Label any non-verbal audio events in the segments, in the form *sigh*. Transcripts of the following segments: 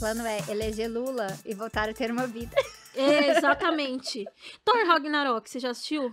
plano é eleger Lula e voltar a ter uma vida. Exatamente. *laughs* Thor Ragnarok, você já assistiu?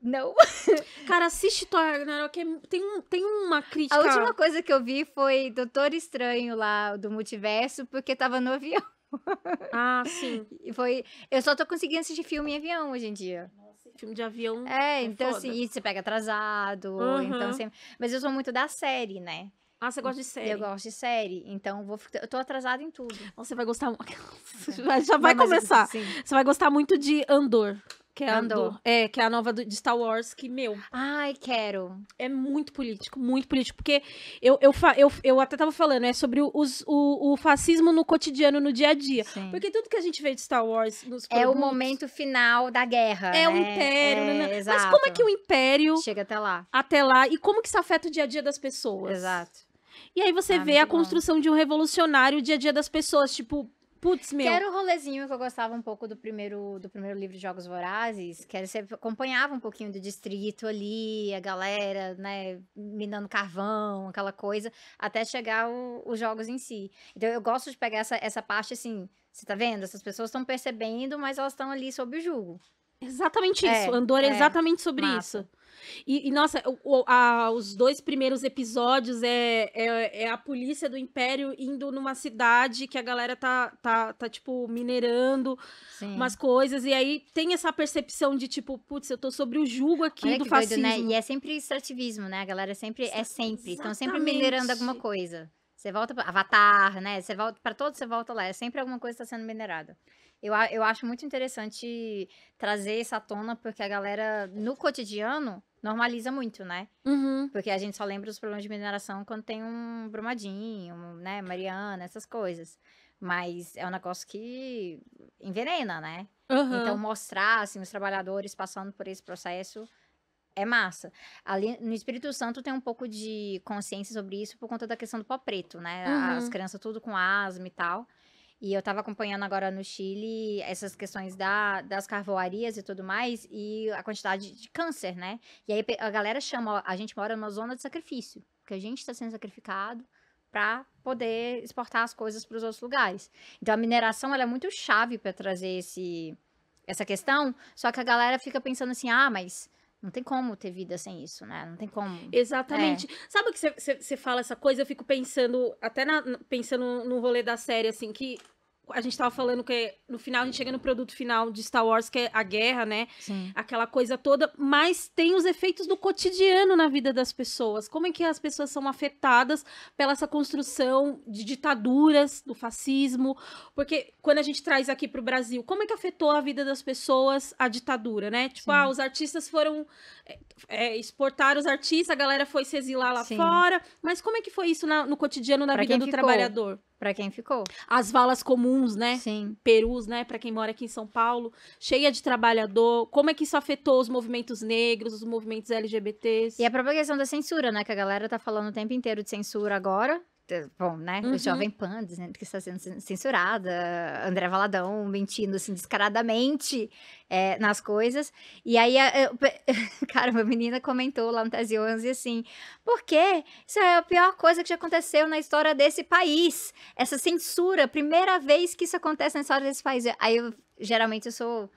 Não. *laughs* Cara, assiste Thor Ragnarok. É, tem, tem uma crítica. A última coisa que eu vi foi Doutor Estranho lá do multiverso, porque tava no avião. *laughs* Ah, sim. Foi. Eu só tô conseguindo assistir filme em avião hoje em dia. filme de avião. É, é então assim, foda. assim, você pega atrasado. Então uhum. Então, sempre. mas eu sou muito da série, né? Ah, você gosta de série? Eu gosto de série. Então, vou, eu tô atrasada em tudo. Você vai gostar. *laughs* *laughs* Já vai Não, começar. Eu, você vai gostar muito de Andor. Que é Andor. Andor. É, que é a nova do, de Star Wars, que, meu. Ai, quero. É muito político, muito político. Porque eu, eu, eu, eu até tava falando, é sobre os, o, o fascismo no cotidiano, no dia a dia. Sim. Porque tudo que a gente vê de Star Wars nos É produtos, o momento final da guerra. É né? o império, é, né? Mas como é que o império. Chega até lá. Até lá. E como que isso afeta o dia a dia das pessoas? Exato. E aí você ah, vê a bom. construção de um revolucionário o dia a dia das pessoas, tipo, Putz, meu. Que era o rolezinho que eu gostava um pouco do primeiro, do primeiro livro de Jogos Vorazes, que era, você acompanhava um pouquinho do distrito ali, a galera, né, minando carvão, aquela coisa, até chegar o, os jogos em si. Então eu gosto de pegar essa, essa parte assim, você tá vendo? Essas pessoas estão percebendo, mas elas estão ali sob o jugo. Exatamente é, isso, é, Andor é, exatamente sobre massa. isso. E, e nossa, o, a, os dois primeiros episódios é, é, é, a polícia do Império indo numa cidade que a galera tá, tá, tá tipo, minerando Sim. umas coisas. E aí tem essa percepção de, tipo, putz, eu tô sobre o jugo aqui Olha do fascismo. Doido, né? E é sempre extrativismo, né? A galera sempre, é sempre. Estão sempre minerando alguma coisa. Você volta para Avatar, né? Você volta para todos, você volta lá. É sempre alguma coisa está sendo minerada. Eu, eu acho muito interessante trazer essa tona, porque a galera no cotidiano normaliza muito, né? Uhum. Porque a gente só lembra dos problemas de mineração quando tem um Brumadinho, né, Mariana, essas coisas. Mas é um negócio que envenena, né? Uhum. Então, mostrar, assim, os trabalhadores passando por esse processo é massa. Ali no Espírito Santo tem um pouco de consciência sobre isso por conta da questão do pó preto, né? Uhum. As crianças tudo com asma e tal. E eu estava acompanhando agora no Chile essas questões da, das carvoarias e tudo mais, e a quantidade de câncer, né? E aí a galera chama, a gente mora numa zona de sacrifício, porque a gente está sendo sacrificado para poder exportar as coisas para os outros lugares. Então a mineração é muito chave para trazer esse, essa questão, só que a galera fica pensando assim: ah, mas não tem como ter vida sem isso, né? Não tem como. Exatamente. É. Sabe o que você fala essa coisa? Eu fico pensando, até na, pensando no rolê da série, assim, que a gente estava falando que no final a gente chega no produto final de Star Wars, que é a guerra, né? Sim. Aquela coisa toda, mas tem os efeitos do cotidiano na vida das pessoas. Como é que as pessoas são afetadas pela essa construção de ditaduras, do fascismo? Porque quando a gente traz aqui para o Brasil, como é que afetou a vida das pessoas a ditadura, né? Tipo, Sim. ah, os artistas foram é, é, exportar os artistas, a galera foi se exilar lá Sim. fora. Mas como é que foi isso na, no cotidiano da vida do ficou... trabalhador? Para quem ficou. As valas comuns, né? Sim. Perus, né? Para quem mora aqui em São Paulo, cheia de trabalhador. Como é que isso afetou os movimentos negros, os movimentos LGBTs? E a própria questão da censura, né? Que a galera tá falando o tempo inteiro de censura agora, bom, né? Uhum. O Jovem Pan dizendo que está sendo censurada, André Valadão mentindo assim descaradamente é, nas coisas. E aí, a, eu, *laughs* cara, uma menina comentou lá no Tese 11 assim: por quê? Isso é a pior coisa que já aconteceu na história desse país. Essa censura, primeira vez que isso acontece na história desse país. Aí eu, geralmente eu sou.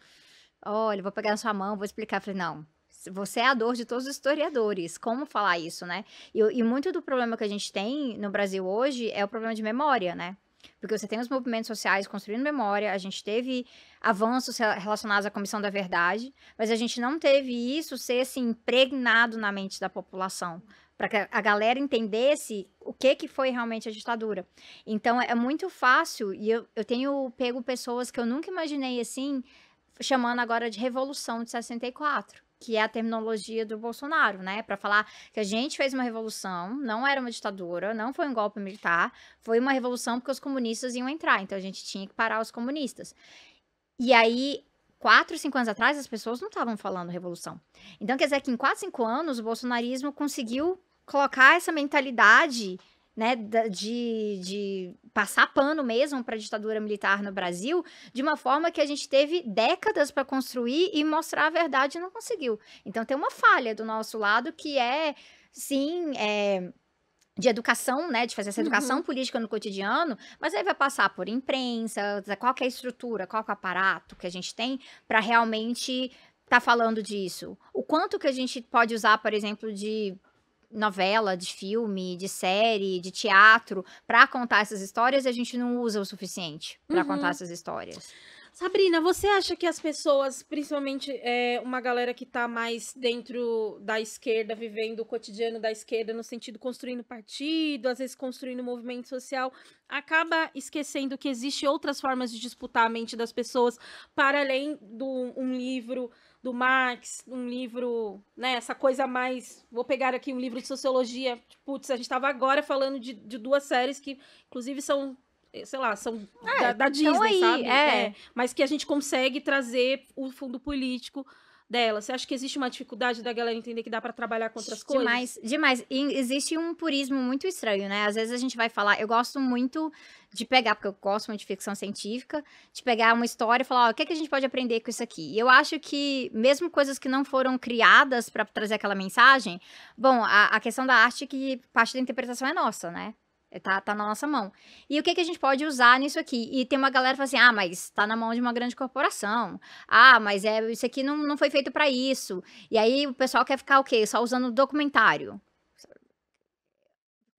Olha, vou pegar na sua mão, vou explicar. Eu falei, não, você é a dor de todos os historiadores. Como falar isso, né? E, e muito do problema que a gente tem no Brasil hoje é o problema de memória, né? Porque você tem os movimentos sociais construindo memória, a gente teve avanços relacionados à comissão da verdade, mas a gente não teve isso ser assim, impregnado na mente da população, para que a galera entendesse o que, que foi realmente a ditadura. Então é muito fácil, e eu, eu tenho pego pessoas que eu nunca imaginei assim, chamando agora de revolução de 64 que é a terminologia do Bolsonaro, né? Para falar que a gente fez uma revolução, não era uma ditadura, não foi um golpe militar, foi uma revolução porque os comunistas iam entrar, então a gente tinha que parar os comunistas. E aí, quatro, cinco anos atrás, as pessoas não estavam falando revolução. Então quer dizer que em quatro, cinco anos, o bolsonarismo conseguiu colocar essa mentalidade né, de, de passar pano mesmo para a ditadura militar no Brasil, de uma forma que a gente teve décadas para construir e mostrar a verdade e não conseguiu. Então tem uma falha do nosso lado que é, sim, é, de educação, né, de fazer essa uhum. educação uhum. política no cotidiano, mas aí vai passar por imprensa, qual é a estrutura, qual é o aparato que a gente tem para realmente estar tá falando disso. O quanto que a gente pode usar, por exemplo, de novela, de filme, de série, de teatro, para contar essas histórias, a gente não usa o suficiente para uhum. contar essas histórias. Sabrina, você acha que as pessoas, principalmente é, uma galera que está mais dentro da esquerda, vivendo o cotidiano da esquerda, no sentido construindo partido, às vezes construindo movimento social, acaba esquecendo que existe outras formas de disputar a mente das pessoas para além de um livro, do Marx, um livro, né, essa coisa mais. Vou pegar aqui um livro de sociologia. Putz, a gente estava agora falando de, de, duas séries que, inclusive, são, eh, sei lá, são é, da, da então Disney, aí, sabe? É. é. Mas que a gente consegue trazer o fundo político dela? Você acha que existe uma dificuldade da galera entender que dá para trabalhar com outras demais, coisas? Demais, demais. existe um purismo muito estranho, né? Às vezes a gente vai falar, eu gosto muito de pegar, porque eu gosto muito de ficção científica, de pegar uma história e falar, o que, é que a gente pode aprender com isso aqui? E eu acho que, mesmo coisas que não foram criadas para trazer aquela mensagem, bom, a, a, questão da arte é que parte da interpretação é nossa, né? É, tá, tá na nossa mão. E o que, que a gente pode usar nisso aqui? E tem uma galera que fala assim: ah, mas tá na mão de uma grande corporação. Ah, mas é isso aqui não, não foi feito para isso. E aí o pessoal quer ficar o quê? Só usando documentário.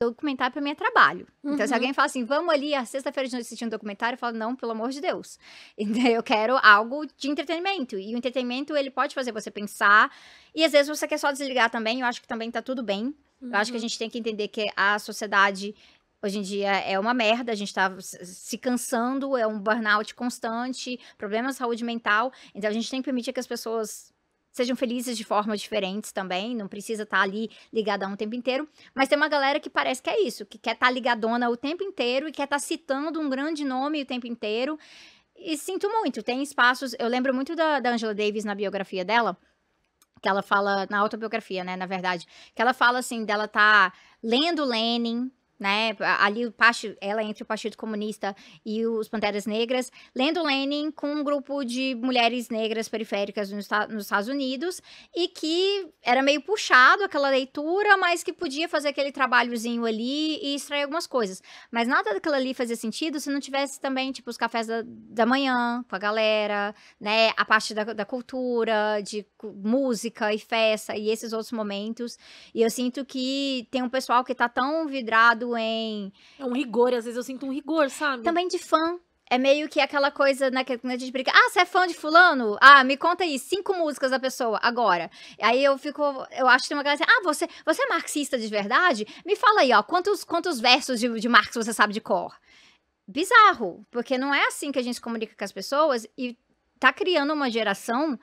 Documentário para mim é trabalho. Uhum. Então, se uhum. alguém fala assim, vamos ali, a sexta-feira de noite assistir um documentário, eu falo, não, pelo amor de Deus. *laughs* Eu quero algo de entretenimento. E o entretenimento, ele pode fazer você pensar. E às vezes você quer só desligar também, eu acho que também tá tudo bem. Uhum. Eu acho que a uhum. gente tem que entender que a sociedade Hoje em dia é uma merda, a gente tá se cansando, é um burnout constante, problemas de saúde mental. Então a gente tem que permitir que as pessoas sejam felizes de formas diferentes também, não precisa estar tá ali ligada o tempo inteiro. Mas tem uma galera que parece que é isso, que quer estar tá ligadona o tempo inteiro e quer estar tá citando um grande nome o tempo inteiro. E sinto muito, tem espaços. Eu lembro muito da, da Angela Davis na biografia dela, que ela fala, na autobiografia, né, na verdade, que ela fala assim, dela tá lendo Lenin, né? Ali o partido, ela entre o Partido Comunista e os Panteras Negras, lendo Lenin com um grupo de mulheres negras periféricas nos, nos, Estados Unidos e que era meio puxado aquela leitura, mas que podia fazer aquele trabalhozinho ali e extrair algumas coisas. Mas nada daquilo ali fazia sentido se não tivesse também, tipo, os cafés da, da manhã com a galera, né? A parte da, da cultura, de música e festa e esses outros momentos. E eu sinto que tem um pessoal que tá tão vidrado em. É um rigor, e às vezes eu sinto um rigor, sabe? Também de fã. É meio que aquela coisa, né, que a gente brinca, ah, você é fã de fulano? Ah, me conta aí, cinco músicas da pessoa, agora. Aí eu fico, eu acho que tem uma galera assim, ah, você, você é marxista de verdade? Me fala aí, ó, quantos, quantos versos de, de Marx você sabe de cor? Bizarro, porque não é assim que a gente se comunica com as pessoas e tá criando uma geração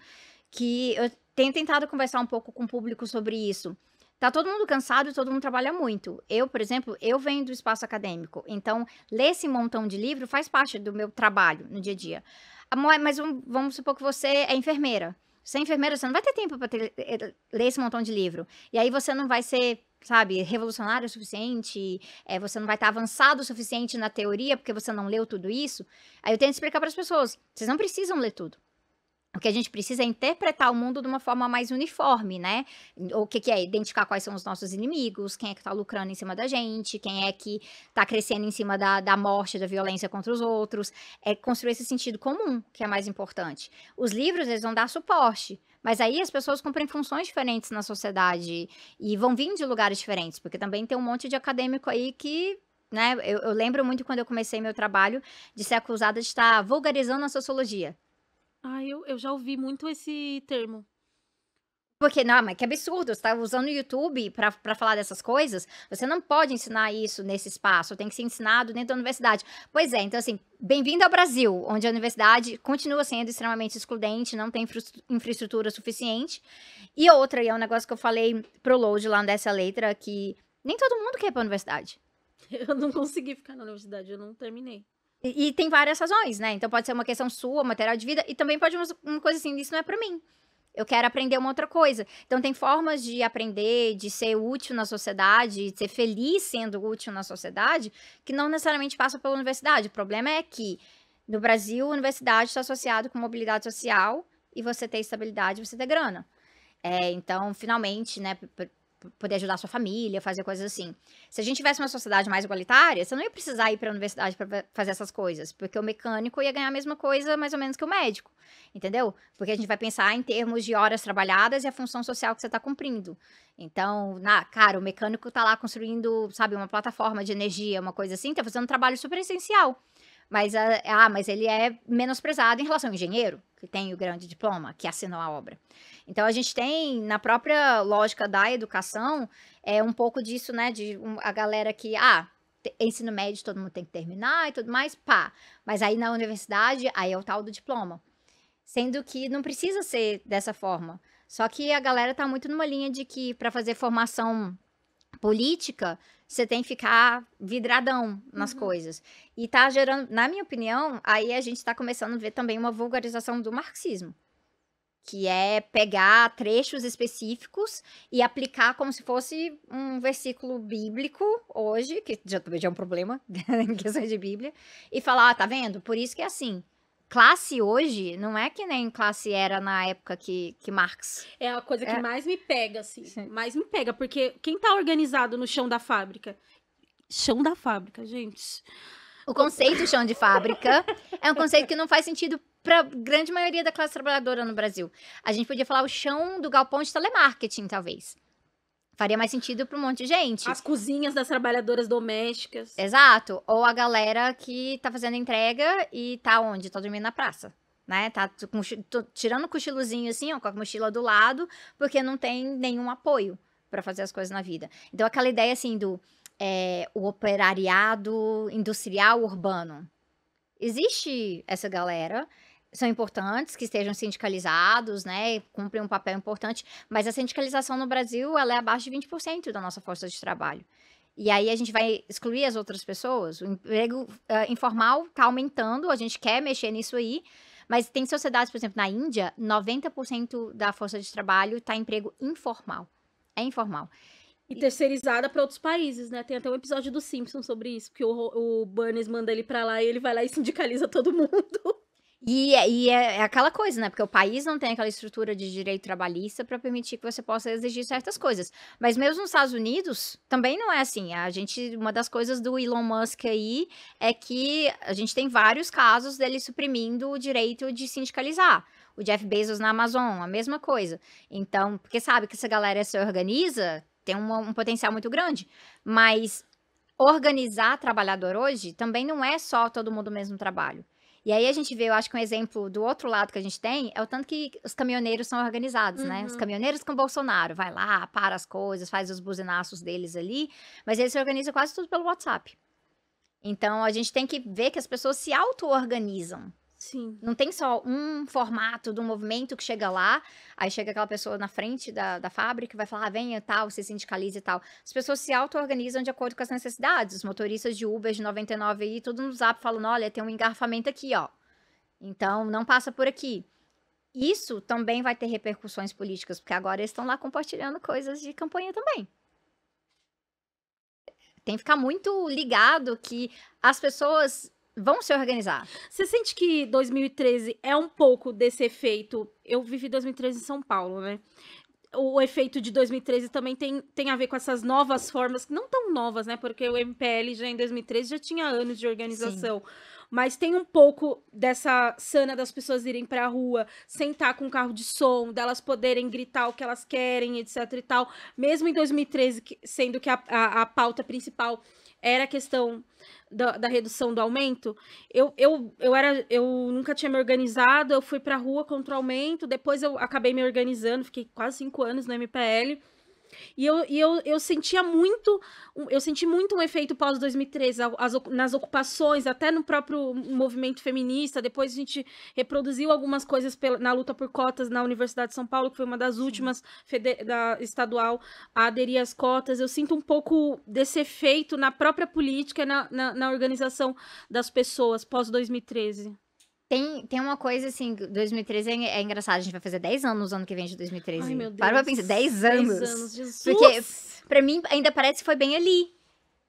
que eu tenho tentado conversar um pouco com o público sobre isso Tá todo mundo cansado e todo mundo trabalha muito. Eu, por exemplo, eu venho do espaço acadêmico, então ler esse montão de livro faz parte do meu trabalho no dia a dia. Ah, mas vamos supor que você é enfermeira. Você é enfermeira, você não vai ter tempo para eh, ler esse montão de livro. E aí você não vai ser sabe, revolucionário o suficiente, é, você não vai estar tá avançado o suficiente na teoria porque você não leu tudo isso. Aí eu tento explicar para as pessoas: vocês não precisam ler tudo o que a gente precisa é interpretar o mundo de uma forma mais uniforme, né? O que, que é identificar quais são os nossos inimigos, quem é que tá lucrando em cima da gente, quem é que tá crescendo em cima da, da morte, da violência contra os outros. É construir esse sentido comum, que é mais importante. Os livros, eles vão dar suporte. Mas aí as pessoas cumprem funções diferentes na sociedade e vão vir de lugares diferentes, porque também tem um monte de acadêmico aí que né? Eu, eu, lembro muito quando eu comecei meu trabalho de ser acusada de estar vulgarizando a sociologia. Ai, eu, eu já ouvi muito esse termo. Porque, não, mas que absurdo, você tá usando o YouTube para falar dessas coisas, você não pode ensinar isso nesse espaço, tem que ser ensinado dentro da universidade. Pois é, então assim, bem-vindo ao Brasil, onde a universidade continua sendo extremamente excludente, não tem infraestrutura suficiente. E outra, e é um negócio que eu falei pro Load lá nessa letra, que nem todo mundo quer ir pra universidade. *laughs* Eu não consegui ficar na universidade, eu não terminei. E, e, tem várias razões, né? Então pode ser uma questão sua, material de vida, e também pode uma, uma coisa assim, isso não é para mim. Eu quero aprender uma outra coisa. Então tem formas de aprender, de ser útil na sociedade, de ser feliz sendo útil na sociedade, que não necessariamente passa pela universidade. O problema é que no Brasil, a universidade está associada com mobilidade social e você ter estabilidade, você ter grana. É, então, finalmente, né, poder ajudar sua família, fazer coisas assim. Se a gente tivesse uma sociedade mais igualitária, você não ia precisar ir para a universidade para fazer essas coisas, porque o mecânico ia ganhar a mesma coisa mais ou menos que o médico, entendeu? Porque a gente vai pensar em termos de horas trabalhadas e a função social que você está cumprindo. Então, na, cara, o mecânico está lá construindo, sabe, uma plataforma de energia, uma coisa assim, está fazendo um trabalho super essencial. Mas, ah, ah, mas ele é menosprezado em relação ao engenheiro, que tem o grande diploma, que assinou a obra. Então, a gente tem, na própria lógica da educação, é um pouco disso, né? De um, a galera que, ah, ensino médio todo mundo tem que terminar e tudo mais, pá. Mas aí na universidade, aí é o tal do diploma. Sendo que não precisa ser dessa forma. Só que a galera tá muito numa linha de que para fazer formação política, você tem que ficar vidradão nas uhum. coisas. E tá gerando, na minha opinião, aí a gente tá começando a ver também uma vulgarização do marxismo. Que é pegar trechos específicos e aplicar como se fosse um versículo bíblico hoje, que já, já é um problema *laughs* em questão de Bíblia, e falar, ah, tá vendo? Por isso que é assim classe hoje não é que nem classe era na época que, que Marx. É a coisa que é. mais me pega, assim. Sim. Mais me pega, porque quem tá organizado no chão da fábrica? Chão da fábrica, gente. O conceito chão de fábrica é um conceito que não faz sentido para grande maioria da classe trabalhadora no Brasil. A gente podia falar o chão do galpão de telemarketing, talvez. Faria mais sentido para um monte de gente. As cozinhas das trabalhadoras domésticas. Exato. Ou a galera que tá fazendo entrega e tá onde? Tá dormindo na praça. Né? Tá tirando o cochilozinho assim, ó, com a mochila do lado, porque não tem nenhum apoio para fazer as coisas na vida. Então, aquela ideia assim do é, o operariado industrial urbano. Existe essa galera são importantes, que estejam sindicalizados, né, cumprem um papel importante, mas a sindicalização no Brasil, ela é abaixo de 20% da nossa força de trabalho. E aí a gente vai excluir as outras pessoas? O emprego uh, informal está aumentando, a gente quer mexer nisso aí, mas tem sociedades, por exemplo, na Índia, 90% da força de trabalho está em emprego informal. É informal. E terceirizada para outros países, né? Tem até um episódio do Simpsons sobre isso, que o, o Burns manda ele para lá e ele vai lá e sindicaliza todo mundo. E, é, e é, é, aquela coisa, né? Porque o país não tem aquela estrutura de direito trabalhista para permitir que você possa exigir certas coisas. Mas mesmo nos Estados Unidos, também não é assim. A gente, uma das coisas do Elon Musk aí é que a gente tem vários casos dele suprimindo o direito de sindicalizar. O Jeff Bezos na Amazon, a mesma coisa. Então, porque sabe que essa galera se organiza, tem um potencial muito grande. Mas organizar trabalhador hoje também não é só todo mundo o mesmo trabalho. E aí a gente vê, eu acho que um exemplo do outro lado que a gente tem é o tanto que os caminhoneiros são organizados, uhum. né? Os uhum. caminhoneiros com Bolsonaro, vai lá, para as coisas, faz os buzinaços deles ali, mas eles se organizam quase tudo pelo WhatsApp. Então a gente tem que ver que as pessoas se auto-organizam Sim. Não tem só um formato do um movimento que chega lá, aí chega aquela pessoa na frente da, da fábrica e vai falar, ah, venha tal, se sindicalize e tal. As pessoas se auto-organizam de acordo com as necessidades. Os motoristas de Uber de 99 aí, tudo no zap falando, olha, tem um engarrafamento aqui, ó. Então, não passa por aqui isso também vai ter repercussões políticas, porque agora eles estão lá compartilhando coisas de campanha também. Tem que ficar muito ligado que as pessoas vão se organizar. Você sente que 2013 é um pouco desse efeito? Eu vivi 2013 em São Paulo, né? O efeito de 2013 também tem, tem a ver com essas novas formas, não tão novas, né? Porque o MPL já em 2013 já tinha anos de organização. Sim. Mas tem um pouco dessa sana das pessoas irem para a rua, sentar com um carro de som, delas poderem gritar o que elas querem, etc e tal. Mesmo em 2013, sendo que a, a, a pauta principal era a questão da, da, redução do aumento, eu, eu, eu, era, eu nunca tinha me organizado, eu fui a rua contra o aumento, depois eu acabei me organizando, fiquei quase cinco anos no MPL, e eu, e eu, eu sentia muito, eu senti muito um efeito pós-2013 nas ocupações, até no próprio movimento feminista. Depois a gente reproduziu algumas coisas pela, na luta por cotas na Universidade de São Paulo, que foi uma das últimas da estadual a aderir às cotas. Eu sinto um pouco desse efeito na própria política, na, na, na organização das pessoas pós-2013. Tem, tem uma coisa assim, 2013 é, é, engraçado, a gente vai fazer 10 anos no ano que vem de 2013. Ai, meu Deus. Para pra pensar, 10 anos. 10 anos, Jesus. Porque pra mim ainda parece que foi bem ali.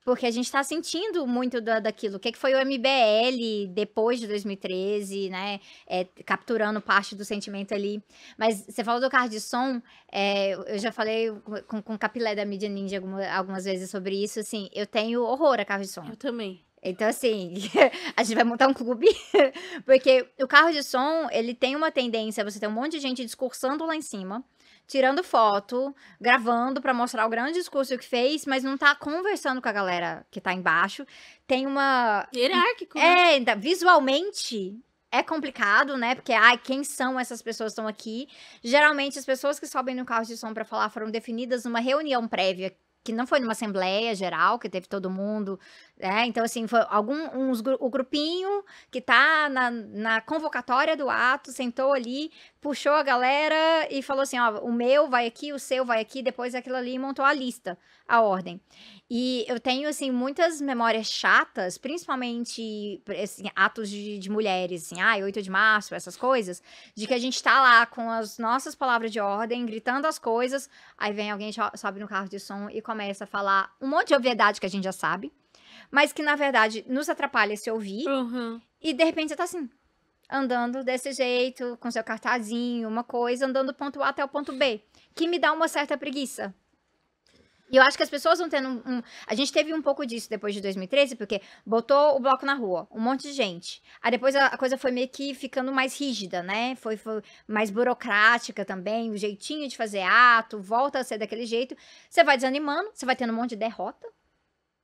Porque a gente tá sentindo muito da, daquilo. O que, é que foi o MBL depois de 2013, né? É, capturando parte do sentimento ali. Mas você falou do carro de som, é, eu já falei com, com o Capilé da Mídia Ninja algumas, algumas vezes sobre isso. Assim, eu tenho horror a carro de som. Eu também. Então, assim, *laughs* a gente vai montar um clube, *laughs* porque o carro de som, ele tem uma tendência, você tem um monte de gente discursando lá em cima, tirando foto, gravando para mostrar o grande discurso que fez, mas não tá conversando com a galera que tá embaixo. Tem uma... Hierárquico. É, né? visualmente, é complicado, né? Porque, ai, quem são essas pessoas que estão aqui? Geralmente, as pessoas que sobem no carro de som para falar foram definidas numa reunião prévia que não foi numa assembleia geral, que teve todo mundo, né? Então, assim, foi algum, uns, o grupinho que tá na, na convocatória do ato, sentou ali, puxou a galera e falou assim: ó, o meu vai aqui, o seu vai aqui, depois aquilo ali, montou a lista, a ordem. E eu tenho, assim, muitas memórias chatas, principalmente assim, atos de, de mulheres, assim, ai, ah, 8 de março, essas coisas, de que a gente tá lá com as nossas palavras de ordem, gritando as coisas, aí vem alguém, sobe no carro de som e começa a falar um monte de obviedade que a gente já sabe mas que na verdade nos atrapalha se ouvir. Uhum. E de repente você tá assim, andando desse jeito, com seu cartazinho, uma coisa, andando do ponto A até o ponto B, que me dá uma certa preguiça. E eu acho que as pessoas vão tendo um, um, A gente teve um pouco disso depois de 2013, porque botou o bloco na rua, um monte de gente. Aí depois a, a coisa foi meio que ficando mais rígida, né? Foi, foi, mais burocrática também, o jeitinho de fazer ato, volta a ser daquele jeito. Você vai desanimando, você vai tendo um monte de derrota,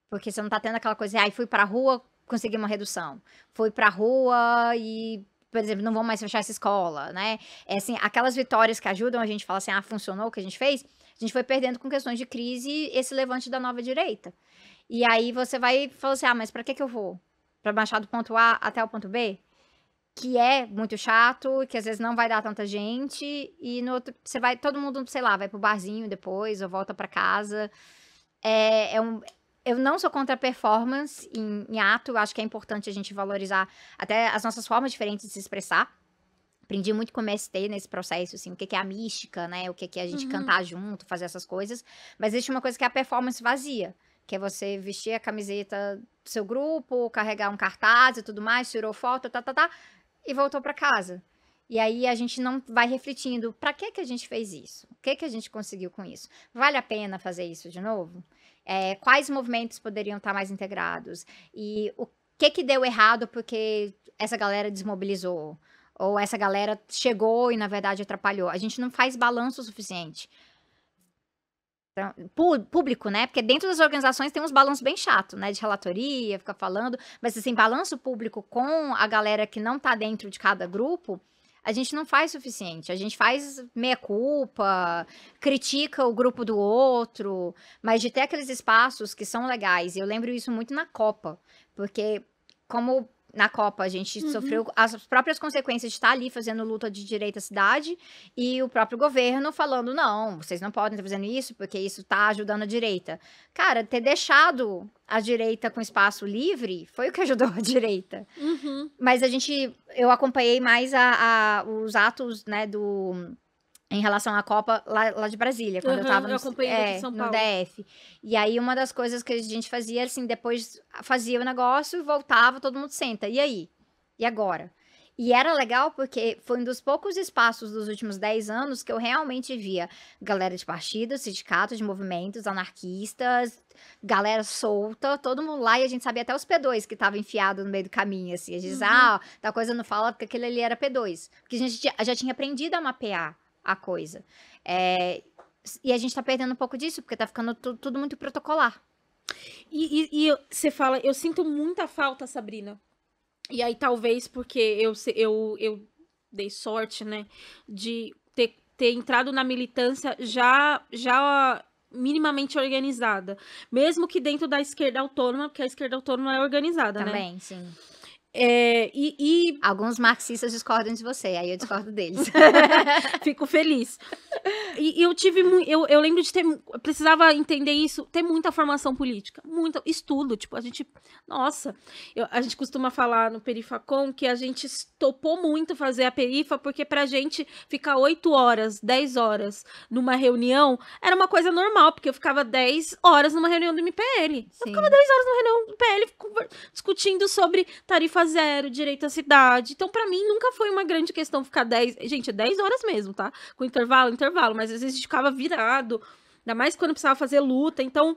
porque você não tá tendo aquela coisa, aí ah, fui pra rua, consegui uma redução. Fui pra rua e por exemplo, não vão mais fechar essa escola, né? É, assim, aquelas vitórias que ajudam a gente falar assim, ah, funcionou o que a gente fez, a gente foi perdendo com questões de crise esse levante da nova direita. E aí você vai falar assim, ah, mas para que que eu vou? Para baixar do ponto A até o ponto B? Que é muito chato, que às vezes não vai dar tanta gente e no outro, você vai todo mundo, sei lá, vai pro barzinho depois ou volta para casa. É, é um eu não sou contra a performance em, em ato, acho que é importante a gente valorizar até as nossas formas diferentes de se expressar. Aprendi muito com o MST nesse processo, assim, o que é a mística, né? O que é a gente uhum. cantar junto, fazer essas coisas. Mas existe uma coisa que é a performance vazia, que é você vestir a camiseta do seu grupo, carregar um cartaz e tudo mais, tirou foto, tá, tá, tá, e voltou para casa. E aí a gente não vai refletindo, para que que a gente fez isso? O que que a gente conseguiu com isso? Vale a pena fazer isso de novo? é, quais movimentos poderiam estar mais integrados e o que que deu errado porque essa galera desmobilizou ou essa galera chegou e na verdade atrapalhou. A gente não faz balanço o suficiente. Então, público, né? Porque dentro das organizações tem uns balanços bem chato, né? De relatoria, fica falando. Mas, assim, balanço público com a galera que não tá dentro de cada grupo a gente não faz o suficiente. A gente faz meia-culpa, critica o grupo do outro, mas de ter aqueles espaços que são legais. Eu lembro isso muito na Copa, porque como na Copa, a gente uhum. sofreu as próprias consequências de estar ali fazendo luta de direito à cidade e o próprio governo falando: não, vocês não podem estar fazendo isso porque isso está ajudando a direita. Cara, ter deixado a direita com espaço livre foi o que *laughs* ajudou a direita. Uhum. Mas a gente, eu acompanhei mais a, a os atos né, do em relação à Copa lá, lá de Brasília, quando uhum, eu tava no, eu é, no DF. E aí uma das coisas que a gente fazia, assim, depois fazia o negócio, e voltava, todo mundo senta. E aí? E agora? E era legal porque foi um dos poucos espaços dos últimos 10 anos que eu realmente via galera de partidos, sindicatos, de movimentos, anarquistas, galera solta, todo mundo lá e a gente sabia até os P2 que estavam enfiados no meio do caminho, assim. A gente uhum. ah, tá coisa não fala porque aquele ali era P2. Porque a gente já tinha aprendido a mapear a coisa. É, e a gente tá perdendo um pouco disso, porque tá ficando tudo, tudo muito protocolar. E, e você fala, eu sinto muita falta, Sabrina. E aí, talvez porque eu, eu, eu dei sorte, né, de ter, ter entrado na militância já, já minimamente organizada. Mesmo que dentro da esquerda autônoma, porque a esquerda autônoma é organizada, Também, né? Também, sim. É, e, e, alguns marxistas discordam de você, aí eu discordo deles. *laughs* Fico feliz. E, e eu tive, eu, eu, lembro de ter, precisava entender isso, ter muita formação política, muito estudo, tipo a gente, nossa, eu, a gente costuma falar no Perifacom que a gente topou muito fazer a perifa porque pra gente ficar 8 horas, 10 horas numa reunião era uma coisa normal, porque eu ficava 10 horas numa reunião do MPL. Sim. Eu ficava 10 horas numa reunião do MPL discutindo sobre tarifa zero, direito à cidade. Então, para mim, nunca foi uma grande questão ficar 10. Gente, é 10 horas mesmo, tá? Com intervalo, intervalo. Mas às vezes ficava virado, ainda mais quando precisava fazer luta. Então.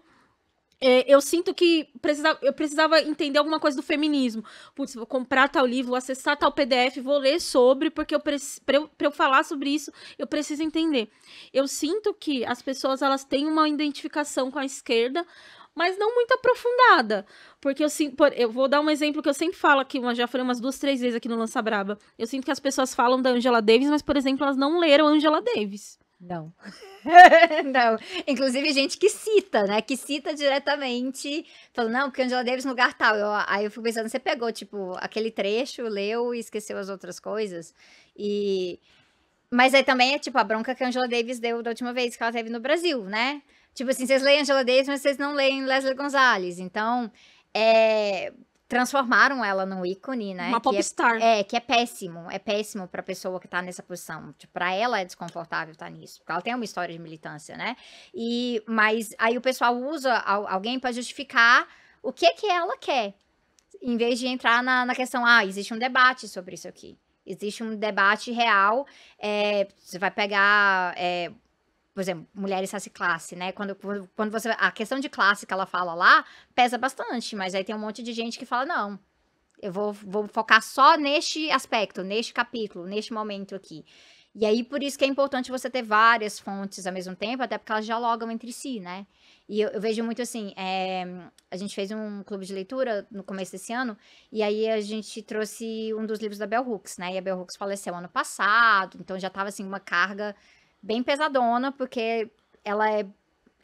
É, eu sinto que precisava, eu precisava entender alguma coisa do feminismo. Putz, vou comprar tal livro, vou acessar tal PDF, vou ler sobre, porque eu preciso eu, eu falar sobre isso, eu preciso entender. Eu sinto que as pessoas elas têm uma identificação com a esquerda, mas não muito aprofundada. Porque eu sinto. Eu vou dar um exemplo que eu sempre falo aqui, já falei umas duas, três vezes aqui no Lança Braba. Eu sinto que as pessoas falam da Angela Davis, mas, por exemplo, elas não leram Angela Davis. Não. *laughs* não. Inclusive, gente que cita, né? Que cita diretamente. Falando, não, porque Angela Davis no lugar tal. Eu, aí eu fico pensando, você pegou, tipo, aquele trecho, leu e esqueceu as outras coisas. E. Mas aí também é tipo a bronca que a Angela Davis deu da última vez que ela teve no Brasil, né? Tipo assim, vocês leem Angela Davis, mas vocês não leem Leslie Gonzalez. Então, é, transformaram ela num ícone, né? Uma é popstar. É, é, que é péssimo. É péssimo pra pessoa que tá nessa posição. Tipo, pra ela é desconfortável estar tá nisso. Porque ela tem uma história de militância, né? E, mas aí o pessoal usa alguém para justificar o que que ela quer. Em vez de entrar na, na questão, ah, existe um debate sobre isso aqui. Existe um debate real. É, você vai pegar é, por exemplo, mulheres classe classe, né? Quando, quando você. A questão de classe que ela fala lá pesa bastante, mas aí tem um monte de gente que fala, não. Eu vou, vou focar só neste aspecto, neste capítulo, neste momento aqui. E aí, por isso que é importante você ter várias fontes ao mesmo tempo, até porque elas dialogam entre si, né? E eu, eu vejo muito assim: é, a gente fez um clube de leitura no começo desse ano, e aí a gente trouxe um dos livros da Bell Hooks, né? E a Bell Hooks faleceu ano passado, então já tava assim, uma carga bem pesadona, porque ela é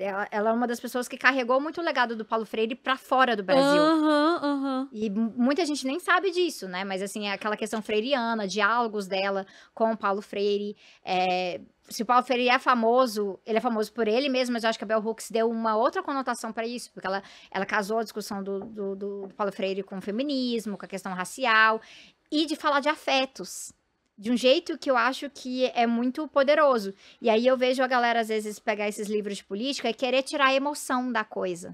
ela, ela, é uma das pessoas que carregou muito o legado do Paulo Freire para fora do Brasil. Uhum, uhum. E muita gente nem sabe disso, né? Mas assim, é aquela questão freiriana, diálogos dela com o Paulo Freire. É... Se o Paulo Freire é famoso, ele é famoso por ele mesmo, mas eu acho que a Bell Hooks deu uma outra conotação para isso, porque ela, ela casou a discussão do, do, do Paulo Freire com o feminismo, com a questão racial, e de falar de afetos de um jeito que eu acho que é muito poderoso. E aí eu vejo a galera, às vezes, pegar esses livros de política e querer tirar a emoção da coisa.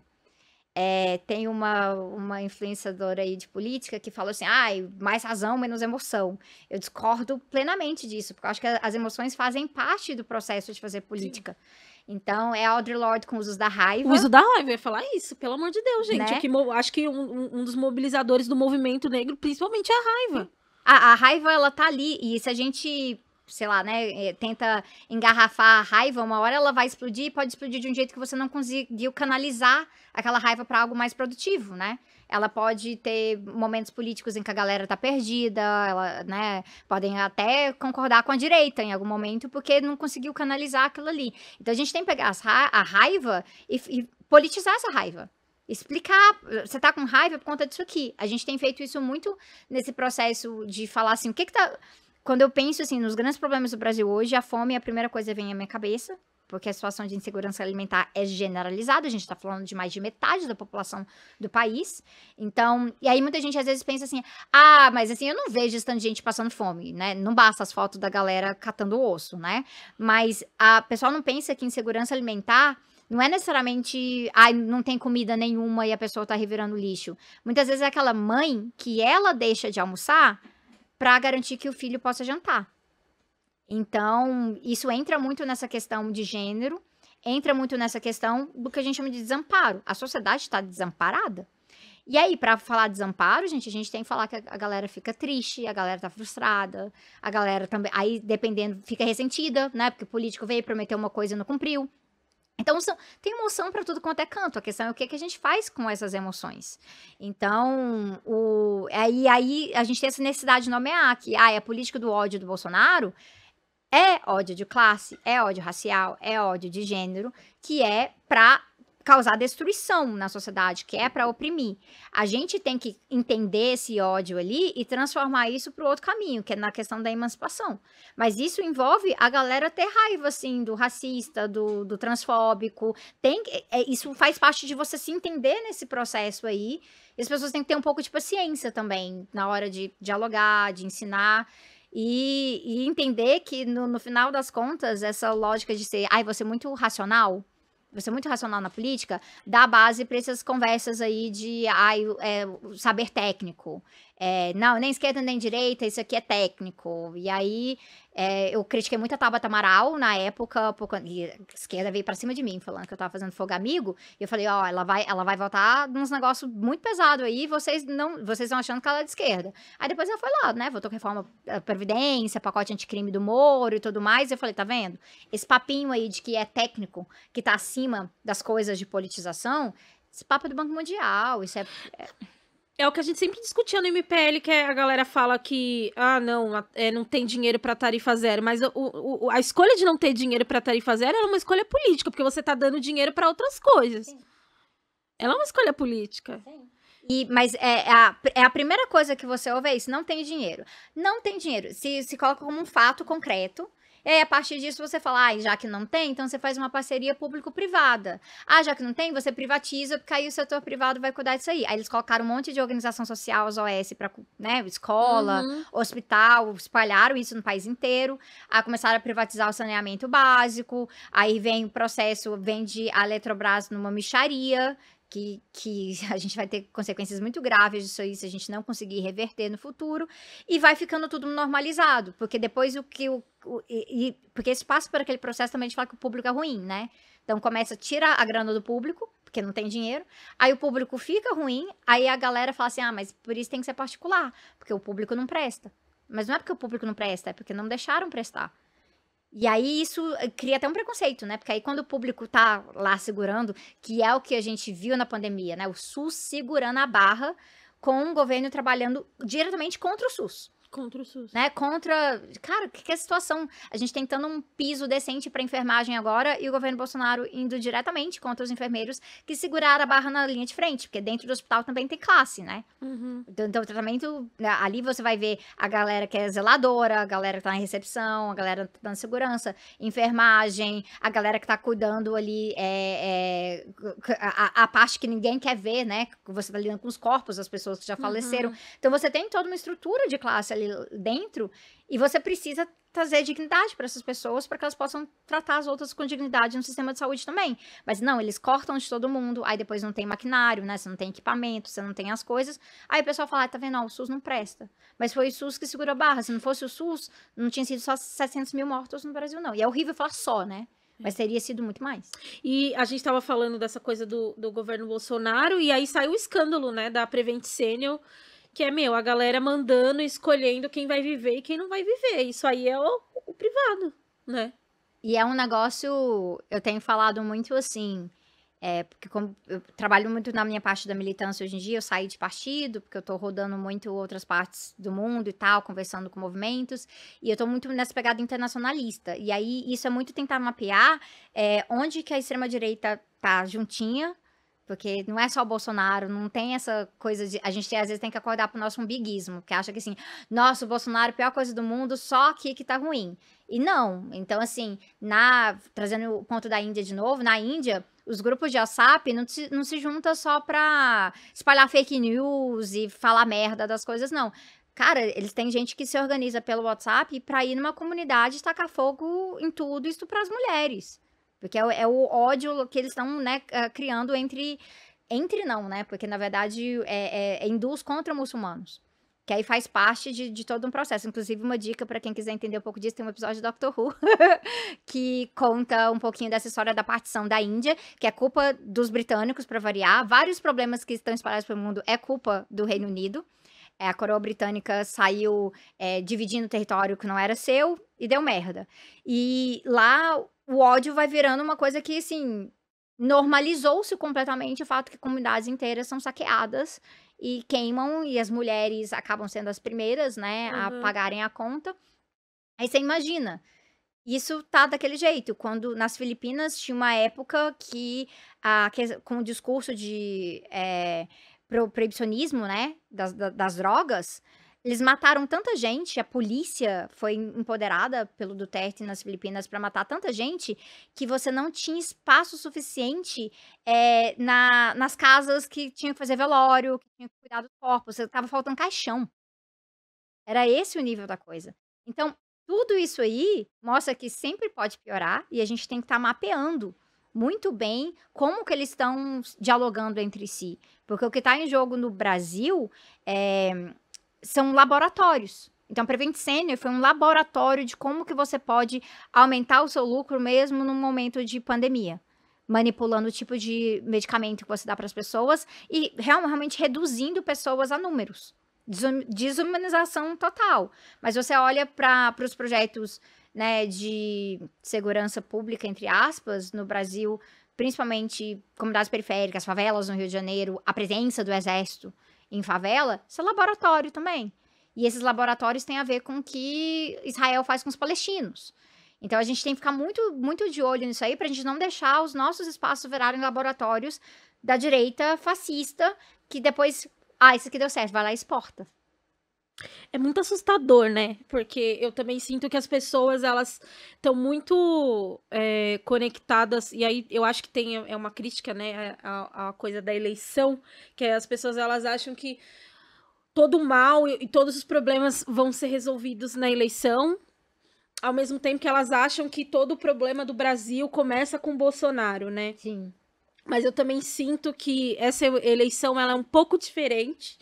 É, tem uma, uma influenciadora aí de política que fala assim, ah, mais razão, menos emoção. Eu discordo plenamente disso, porque eu acho que as emoções fazem parte do processo de fazer política. Sim. Então, é Audre Lorde com usos da raiva. O uso da raiva, eu ia falar isso, pelo amor de Deus, gente. Né? Que, acho que um, um, dos mobilizadores do movimento negro, principalmente, é a raiva. Sim a, a raiva, ela tá ali. E se a gente sei lá, né, eh, tenta engarrafar a raiva, uma hora ela vai explodir e pode explodir de um jeito que você não conseguiu canalizar aquela raiva para algo mais produtivo, né? Ela pode ter momentos políticos em que a galera tá perdida, ela, né, podem até concordar com a direita em algum momento porque não conseguiu canalizar aquilo ali. Então a gente tem que pegar a raiva e, e politizar essa raiva. Explicar, você tá com raiva por conta disso aqui. A gente tem feito isso muito nesse processo de falar assim, o que que tá. Quando eu penso assim nos grandes problemas do Brasil hoje, a fome é a primeira coisa que vem à minha cabeça, porque a situação de insegurança alimentar é generalizada, a gente está falando de mais de metade da população do país. Então, e aí muita gente às vezes pensa assim: ah, mas assim, eu não vejo esse tanto de gente passando fome, né? Não basta as fotos da galera catando osso, né? Mas a pessoa não pensa que insegurança alimentar não é necessariamente, ai, não tem comida nenhuma e a pessoa tá revirando lixo. Muitas vezes é aquela mãe que ela deixa de almoçar para garantir que o filho possa jantar. Então, isso entra muito nessa questão de gênero, entra muito nessa questão do que a gente chama de desamparo. A sociedade está desamparada. E aí, para falar desamparo, gente, a gente tem que falar que a galera fica triste, a galera tá frustrada, a galera também. Aí, dependendo, fica ressentida, né? Porque o político veio, prometer uma coisa e não cumpriu. Então, tem emoção para tudo quanto é canto. A questão é o que, é que a gente faz com essas emoções. Então, o, aí, aí a gente tem essa necessidade de nomear que ah, é a política do ódio do Bolsonaro é ódio de classe, é ódio racial, é ódio de gênero, que é para causar destruição na sociedade, que é para oprimir. A gente tem que entender esse ódio ali e transformar isso para o outro caminho, que é na questão da emancipação. Mas isso envolve a galera ter raiva, assim, do racista, do, do transfóbico. Tem, é, isso faz parte de você se entender nesse processo aí. E as pessoas têm que ter um pouco de paciência também na hora de dialogar, de ensinar. E, e entender que, no, no final das contas, essa lógica de ser, ai, ah, você é muito racional, você ser muito racional na política, dá base para essas conversas aí de ai, é, saber técnico, é, não, nem esquerda nem direita, isso aqui é técnico. E aí é, eu critiquei muito a Tabata Amaral na época, porque, e a esquerda veio para cima de mim, falando que eu tava fazendo fogo amigo. E eu falei, ó, oh, ela vai ela vai voltar nos negócios muito pesado aí, vocês não vocês estão achando que ela é de esquerda. Aí depois ela foi lá, né, votou com reforma eh, Previdência, pacote anticrime do Moro e tudo mais. eu falei, tá vendo? Esse papinho aí de que é técnico, que tá acima das coisas de politização, esse papo é do Banco Mundial, isso é... é... É o que a gente sempre discutia no MPL, que é, a galera fala que, ah, não, é, não tem dinheiro para tarifa zero. Mas o, o, a escolha de não ter dinheiro para tarifa zero é uma escolha política, porque você tá dando dinheiro para outras coisas. Sim. Ela é uma escolha política. Sim. E, mas é, é a, é a primeira coisa que você ouve é isso, não tem dinheiro. Não tem dinheiro. Se, se coloca como um fato concreto. E aí, a partir disso, você fala, ah, já que não tem, então você faz uma parceria público-privada. Ah, já que não tem, você privatiza, porque aí o setor privado vai cuidar disso aí. Aí eles colocaram um monte de organização social, as OS, para né, escola, uhum. hospital, espalharam isso no país inteiro. Aí começaram a privatizar o saneamento básico, aí vem o processo, vende a Eletrobras numa micharia, que, que *laughs* a gente vai ter consequências muito graves disso aí se a gente não conseguir reverter no futuro, e vai ficando tudo normalizado, porque depois o que o, o e, e, porque espaço para aquele processo também de falar que o público é ruim, né? Então começa a tirar a grana do público, porque não tem dinheiro, aí o público fica ruim, aí a galera fala assim: "Ah, mas por isso tem que ser particular, porque o público não presta". Mas não é porque o público não presta, é porque não deixaram prestar. E aí isso eh, cria até um preconceito, né? Porque aí quando o público tá lá segurando, que é o que a gente viu na pandemia, né? O SUS segurando a barra com o governo trabalhando diretamente contra o SUS. Contra o SUS. Né? Contra. Cara, que, que é a situação? A gente tentando um piso decente para enfermagem agora e o governo Bolsonaro indo diretamente contra os enfermeiros que seguraram a barra na linha de frente, porque dentro do hospital também tem classe, né? Uhum. Então, então o tratamento. Né, ali você vai ver a galera que é zeladora, a galera que tá na recepção, a galera que tá na segurança, enfermagem, a galera que tá cuidando ali é, é a, a, parte que ninguém quer ver, né? Você tá lidando com os corpos das pessoas que já faleceram. Uhum. Então, você tem toda uma estrutura de classe ali ali dentro e você precisa trazer dignidade para essas pessoas para que elas possam tratar as outras com dignidade no sistema de saúde também. Mas não, eles cortam de todo mundo, aí depois não tem maquinário, né? Você não tem equipamento, você não tem as coisas. Aí o pessoal fala, ah, tá vendo, ó, o SUS não presta. Mas foi o SUS que segura a barra. Se não fosse o SUS, não tinha sido só 700 mil mortos no Brasil, não. E é horrível falar só, né? É. Mas teria sido muito mais. E a gente estava falando dessa coisa do, do governo Bolsonaro, e aí saiu o escândalo, né, da Prevent Senior, que é, meu, a galera mandando, escolhendo quem vai viver e quem não vai viver. Isso aí é o, o privado, né? E é um negócio, eu tenho falado muito assim, é, porque como eu trabalho muito na minha parte da militância hoje em dia, eu saí de partido, porque eu tô rodando muito outras partes do mundo e tal, conversando com movimentos, e eu tô muito nessa pegada internacionalista. E aí, isso é muito tentar mapear é, onde que a extrema-direita tá juntinha, porque não é só o Bolsonaro, não tem essa coisa de. A gente às vezes tem que acordar pro nosso umbiguismo, que acha que assim, nossa, o Bolsonaro é a pior coisa do mundo, só aqui que tá ruim. E não. Então, assim, na trazendo o ponto da Índia de novo, na Índia, os grupos de WhatsApp não se, não se juntam só pra espalhar fake news e falar merda das coisas, não. Cara, eles têm gente que se organiza pelo WhatsApp pra ir numa comunidade, tacar fogo em tudo, isso as mulheres. Porque é, é o ódio que eles estão, né, ah, criando entre. Entre não, né? Porque, na verdade, é, é, é hindus contra muçulmanos. Que aí faz parte de, de, todo um processo. Inclusive, uma dica para quem quiser entender um pouco disso, tem um episódio de Doctor Who *laughs* que conta um pouquinho dessa história da partição da Índia, que é culpa dos britânicos, para variar. Vários problemas que estão espalhados pelo mundo é culpa do Reino Unido. É, a coroa britânica saiu é, dividindo território que não era seu e deu merda. E lá o ódio vai virando uma coisa que, assim, normalizou-se completamente o fato que comunidades inteiras são saqueadas e queimam, e as mulheres acabam sendo as primeiras, né, uhum. a pagarem a conta. Aí você imagina, isso tá daquele jeito. Quando nas Filipinas tinha uma época que, a, que com o discurso de é, proibicionismo, né, das, das drogas, eles mataram tanta gente, a polícia foi empoderada pelo Duterte nas Filipinas para matar tanta gente, que você não tinha espaço suficiente é, na, nas casas que tinha que fazer velório, que tinha que cuidar dos corpos, estava faltando caixão. Era esse o nível da coisa. Então, tudo isso aí mostra que sempre pode piorar e a gente tem que estar tá mapeando muito bem como que eles estão dialogando entre si. Porque o que está em jogo no Brasil é, são laboratórios. Então, Prevent Senior foi um laboratório de como que você pode aumentar o seu lucro mesmo num momento de pandemia, manipulando o tipo de medicamento que você dá para as pessoas e realmente reduzindo pessoas a números. Desumanização total. Mas você olha para os projetos né, de segurança pública, entre aspas, no Brasil, principalmente comunidades periféricas, favelas no Rio de Janeiro, a presença do exército em favela, isso é laboratório também. E esses laboratórios têm a ver com o que Israel faz com os palestinos. Então a gente tem que ficar muito, muito de olho nisso aí para a gente não deixar os nossos espaços virarem laboratórios da direita fascista que depois, ah, isso aqui deu certo, vai lá e exporta. É muito assustador, né? Porque eu também sinto que as pessoas elas estão muito é, conectadas e aí eu acho que tem é uma crítica, né, a, a coisa da eleição, que as pessoas elas acham que todo mal e, e todos os problemas vão ser resolvidos na eleição, ao mesmo tempo que elas acham que todo o problema do Brasil começa com Bolsonaro, né? Sim. Mas eu também sinto que essa eleição ela é um pouco diferente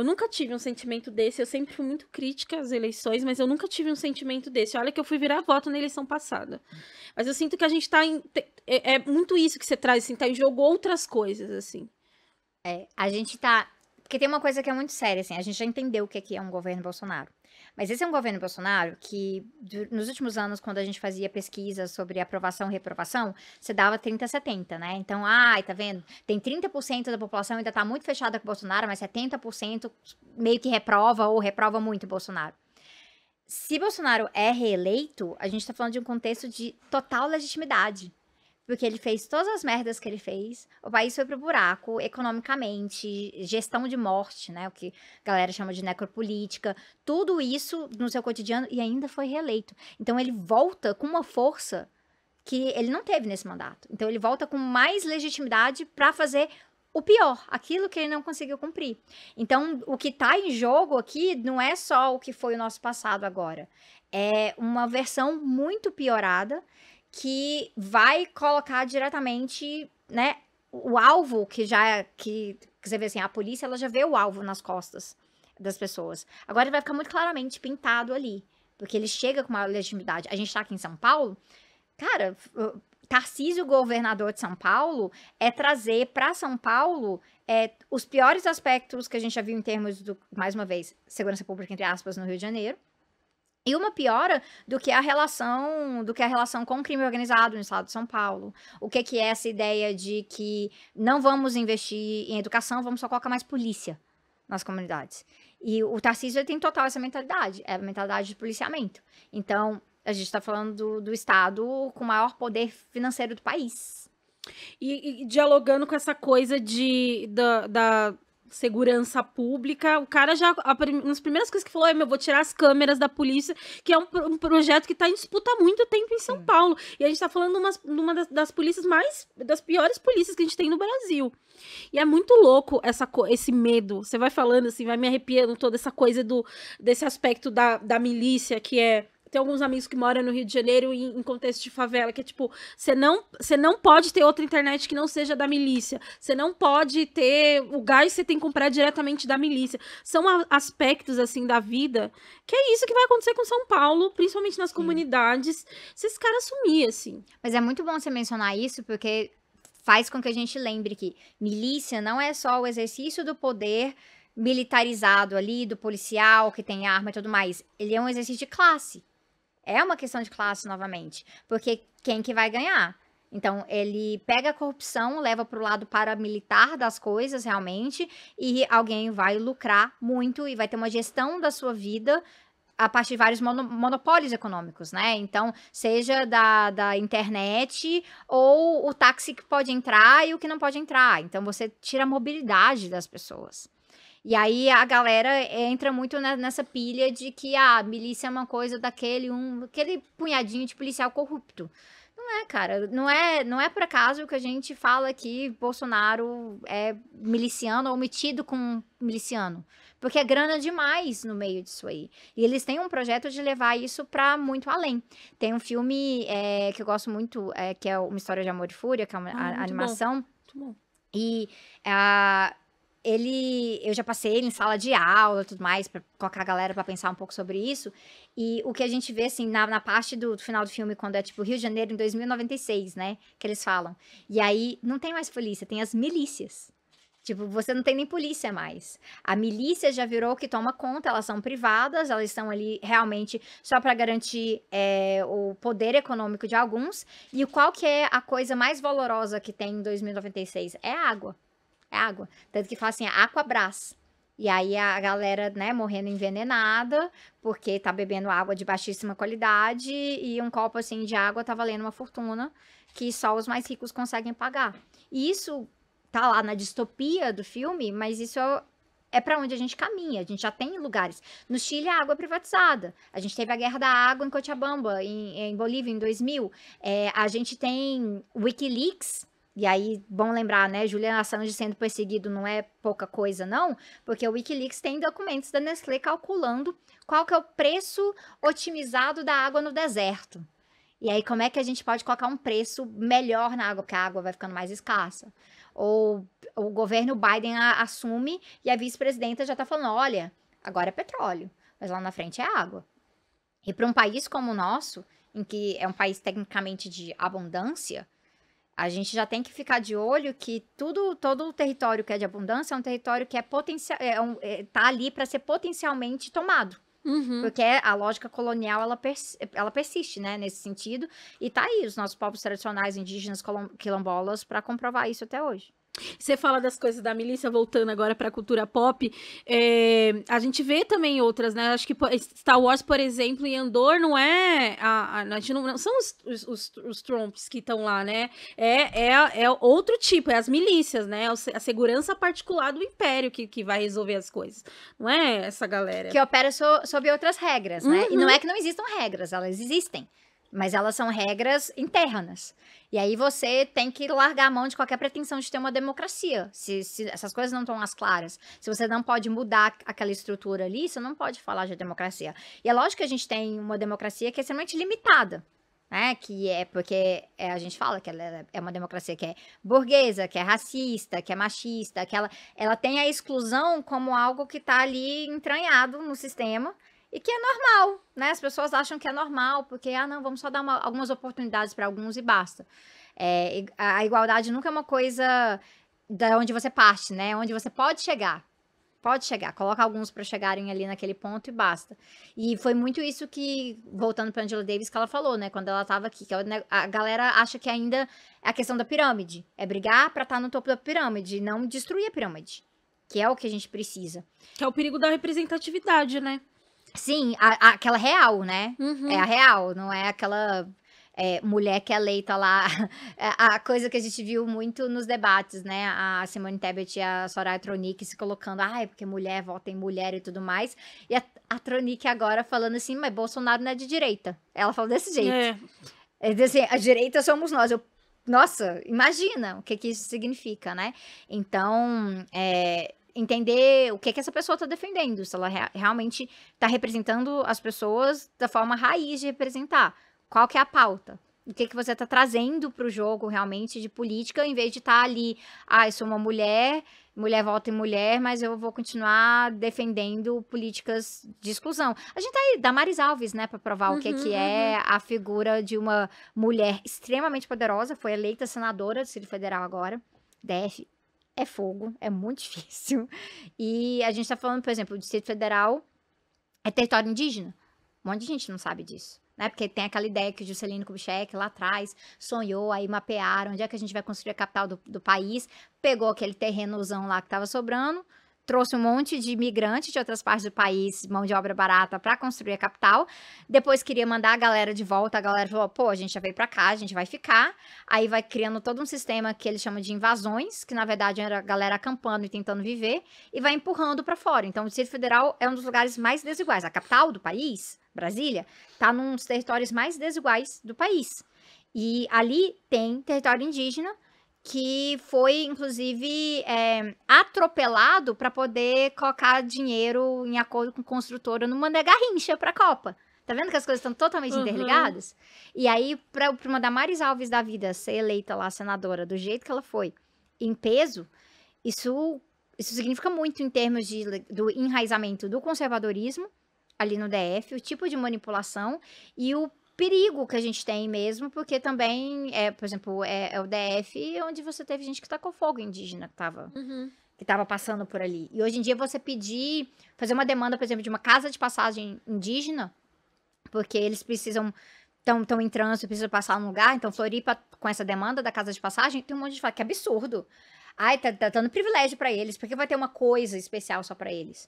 eu nunca tive um sentimento desse. Eu sempre fui muito crítica às eleições, mas eu nunca tive um sentimento desse. Olha que eu fui virar voto na eleição passada. Mas eu sinto que a gente tá em. É, é muito isso que você traz, assim, tá em jogo outras coisas, assim. É, a gente tá. Porque tem uma coisa que é muito séria, assim, a gente já entendeu o que é, é um governo Bolsonaro. Mas esse é um governo Bolsonaro que, nos últimos anos, quando a gente fazia pesquisas sobre aprovação e reprovação, você dava 30 a 70, né? Então, ai, tá vendo? Tem 30% da população ainda tá muito fechada com Bolsonaro, mas 70% meio que reprova ou reprova muito Bolsonaro se Bolsonaro é reeleito, a gente está falando de um contexto de total legitimidade. Porque ele fez todas as merdas que ele fez. O país foi pro buraco economicamente, gestão de morte, né? O que a galera chama de necropolítica. Tudo isso no seu cotidiano e ainda foi reeleito. Então ele volta com uma força que ele não teve nesse mandato. Então ele volta com mais legitimidade para fazer o pior, aquilo que ele não conseguiu cumprir. Então, o que está em jogo aqui não é só o que foi o nosso passado agora. É uma versão muito piorada que vai colocar diretamente, né, o alvo que já é, que, que você vê assim, a polícia ela já vê o alvo nas costas das pessoas. Agora ele vai ficar muito claramente pintado ali, porque ele chega com uma legitimidade. A gente tá aqui em São Paulo, cara, Tarcísio, governador de São Paulo, é trazer para São Paulo é, os piores aspectos que a gente já viu em termos do, mais uma vez, segurança pública, entre aspas, no Rio de Janeiro, e uma piora do que a relação, do que a relação com o crime organizado no estado de São Paulo. O que que é essa ideia de que não vamos investir em educação, vamos só colocar mais polícia nas comunidades. E o Tarcísio tem total essa mentalidade, é a mentalidade de policiamento. Então, a gente está falando do, do estado com o maior poder financeiro do país. E, e, dialogando com essa coisa de da, da, segurança pública. O cara já. A, uma das primeiras coisas que falou é: meu, vou tirar as câmeras da polícia, que é um, um projeto que está em disputa há muito tempo em São Paulo. E a gente está falando uma, de uma das, das, polícias mais. das piores polícias que a gente tem no Brasil. E é muito louco essa, esse medo. Você vai falando assim, vai me arrepiando toda essa coisa do, desse aspecto da, da milícia que é tem alguns amigos que moram no Rio de Janeiro em, em contexto de favela, que é tipo, você não, você não pode ter outra internet que não seja da milícia. Você não pode ter o gás você tem que comprar diretamente da milícia. São a, aspectos assim da vida, que é isso que vai acontecer com São Paulo, principalmente nas Sim. comunidades, se esse cara sumir assim. Mas é muito bom você mencionar isso porque faz com que a gente lembre que milícia não é só o exercício do poder militarizado ali, do policial que tem arma e tudo mais. Ele é um exercício de classe é uma questão de classe novamente, porque quem que vai ganhar? Então, ele pega a corrupção, leva para o lado paramilitar das coisas, realmente, e alguém vai lucrar muito e vai ter uma gestão da sua vida a partir de vários mono, monopólios econômicos, né? Então, seja da, da internet ou o táxi que pode entrar e o que não pode entrar. Então, você tira a mobilidade das pessoas. E aí a galera entra muito nessa pilha de que a ah, milícia é uma coisa daquele um, aquele punhadinho de policial corrupto. Não é, cara. Não é, não é por acaso que a gente fala que Bolsonaro é miliciano ou metido com miliciano. Porque é grana demais no meio disso aí. E eles têm um projeto de levar isso para muito além. Tem um filme é, que eu gosto muito, é, que é Uma História de Amor e Fúria, que é uma, ah, a, animação. Bom. Muito bom. E a, ele eu já passei ele em sala de aula tudo mais para colocar a galera para pensar um pouco sobre isso e o que a gente vê assim na, na parte do, do, final do filme quando é tipo Rio de Janeiro em 2096 né que eles falam e aí não tem mais polícia tem as milícias tipo você não tem nem polícia mais a milícia já virou que toma conta elas são privadas elas estão ali realmente só para garantir é, o poder econômico de alguns e qual que é a coisa mais valorosa que tem em 2096 é a água é água. Tanto que fala assim, é Aquabras. E aí a galera, né, morrendo envenenada, porque tá bebendo água de baixíssima qualidade e um copo assim de água tá valendo uma fortuna que só os mais ricos conseguem pagar. E isso tá lá na distopia do filme, mas isso é para onde a gente caminha. A gente já tem lugares. No Chile, a água é privatizada. A gente teve a guerra da água em Cochabamba, em, em Bolívia, em 2000. É, a gente tem Wikileaks, e aí, bom lembrar, né? Julian Assange sendo perseguido não é pouca coisa, não, porque o Wikileaks tem documentos da Nestlé calculando qual que é o preço otimizado da água no deserto. E aí, como é que a gente pode colocar um preço melhor na água, porque a água vai ficando mais escassa? Ou o governo Biden a, assume e a vice-presidenta já tá falando: olha, agora é petróleo, mas lá na frente é água. E para um país como o nosso, em que é um país tecnicamente de abundância, a gente já tem que ficar de olho que tudo, todo o território que é de abundância é um território que é potencial, é, um, é tá ali para ser potencialmente tomado. Uhum. Porque a lógica colonial ela, pers ela persiste, né, nesse sentido. E tá aí os nossos povos tradicionais indígenas quilombolas para comprovar isso até hoje. Você fala das coisas da milícia, voltando agora para a cultura pop. É, a gente vê também outras, né? Acho que Star Wars, por exemplo, e Andor não é. A, a, a gente não, não são os, os, os, os Trumps que estão lá, né? É, é, é outro tipo, é as milícias, né? A segurança particular do Império que, que vai resolver as coisas. Não é essa galera. Que opera so, sob outras regras, né? Uhum. E não uhum. é que não existam regras, elas existem. Mas elas são regras internas. E aí você tem que largar a mão de qualquer pretensão de ter uma democracia. Se, se essas coisas não estão as claras, se você não pode mudar aquela estrutura ali, você não pode falar de democracia. E é lógico que a gente tem uma democracia que é extremamente limitada. Né, que é porque é, a gente fala que ela é, é uma democracia que é burguesa, que é racista, que é machista, que ela, ela tem a exclusão como algo que está ali entranhado no sistema e que é normal, né? As pessoas acham que é normal, porque, ah, não, vamos só dar uma, algumas oportunidades para alguns e basta. É, a igualdade nunca é uma coisa da onde você parte, né? É onde você pode chegar. Pode chegar, coloca alguns para chegarem ali naquele ponto e basta. E foi muito isso que, voltando para Angela Davis, que ela falou, né, quando ela estava aqui, que é a galera acha que ainda é a questão da pirâmide, é brigar para estar tá no topo da pirâmide, não destruir a pirâmide, que é o que a gente precisa. Que é o perigo da representatividade, né? Sim, a, a, aquela real, né? Uhum. É a uhum. real, não é aquela é, mulher que é leita lá. *laughs* É a coisa que a gente viu muito nos debates, né? A Simone Tebet e a Soraya Tronic se colocando, ai, ah, é porque mulher vota em mulher e tudo mais. E a, a Tronic agora falando assim, mas Bolsonaro não é de direita. Ela fala desse jeito. É. É assim, a direita somos nós. Eu, nossa, imagina o que, que isso significa, né? Então, é, entender o que, que essa pessoa está defendendo, se ela rea realmente está representando as pessoas da forma raiz de representar. Qual que é a pauta? O que, que você está trazendo para o jogo realmente de política, em vez de estar tá ali, ah, eu sou uma mulher, mulher volta em mulher, mas eu vou continuar defendendo políticas de exclusão. A gente tá aí, Damaris Alves, né, para provar uhum, o que, uhum, que é uhum. a figura de uma mulher extremamente poderosa, foi eleita senadora do Distrito Federal agora, DF, é fogo, é muito *laughs* difícil. E a gente está falando, por exemplo, o Distrito Federal é território indígena. Um monte de gente não sabe disso. Né? Porque tem aquela ideia que o Juscelino Kubitschek lá atrás sonhou, aí mapearam onde é que a gente vai construir a capital do, do país, pegou aquele terrenozão lá que estava sobrando, trouxe um monte de imigrantes de outras partes do país, mão de obra barata, para construir a capital. Depois queria mandar a galera de volta, a galera falou: pô, a gente já veio para cá, a gente vai ficar. Aí vai criando todo um sistema que eles chamam de invasões, que na verdade era a galera acampando e tentando viver, e vai empurrando para fora. Então, o Distrito Federal é um dos lugares mais desiguais. A capital do país, Brasília, tá num dos territórios mais desiguais do país. E ali tem território indígena, que foi inclusive é, atropelado para poder colocar dinheiro em acordo com construtora no Mané Garrincha para a Copa. Tá vendo que as coisas estão totalmente uhum. interligadas? E aí, para uma da Maris Alves da vida ser eleita lá senadora do jeito que ela foi, em peso, isso, isso significa muito em termos de, do enraizamento do conservadorismo ali no DF, o tipo de manipulação e o perigo que a gente tem mesmo, porque também, é, por exemplo, é, é o DF, onde você teve gente que tacou fogo indígena que tava, uhum. que tava passando por ali. E hoje em dia você pedir, fazer uma demanda, por exemplo, de uma casa de passagem indígena, porque eles precisam, estão em trânsito, precisam passar num lugar, então Floripa, com essa demanda da casa de passagem, tem um monte de fala, que absurdo. Ai, tá, tá dando privilégio para eles, porque vai ter uma coisa especial só para eles.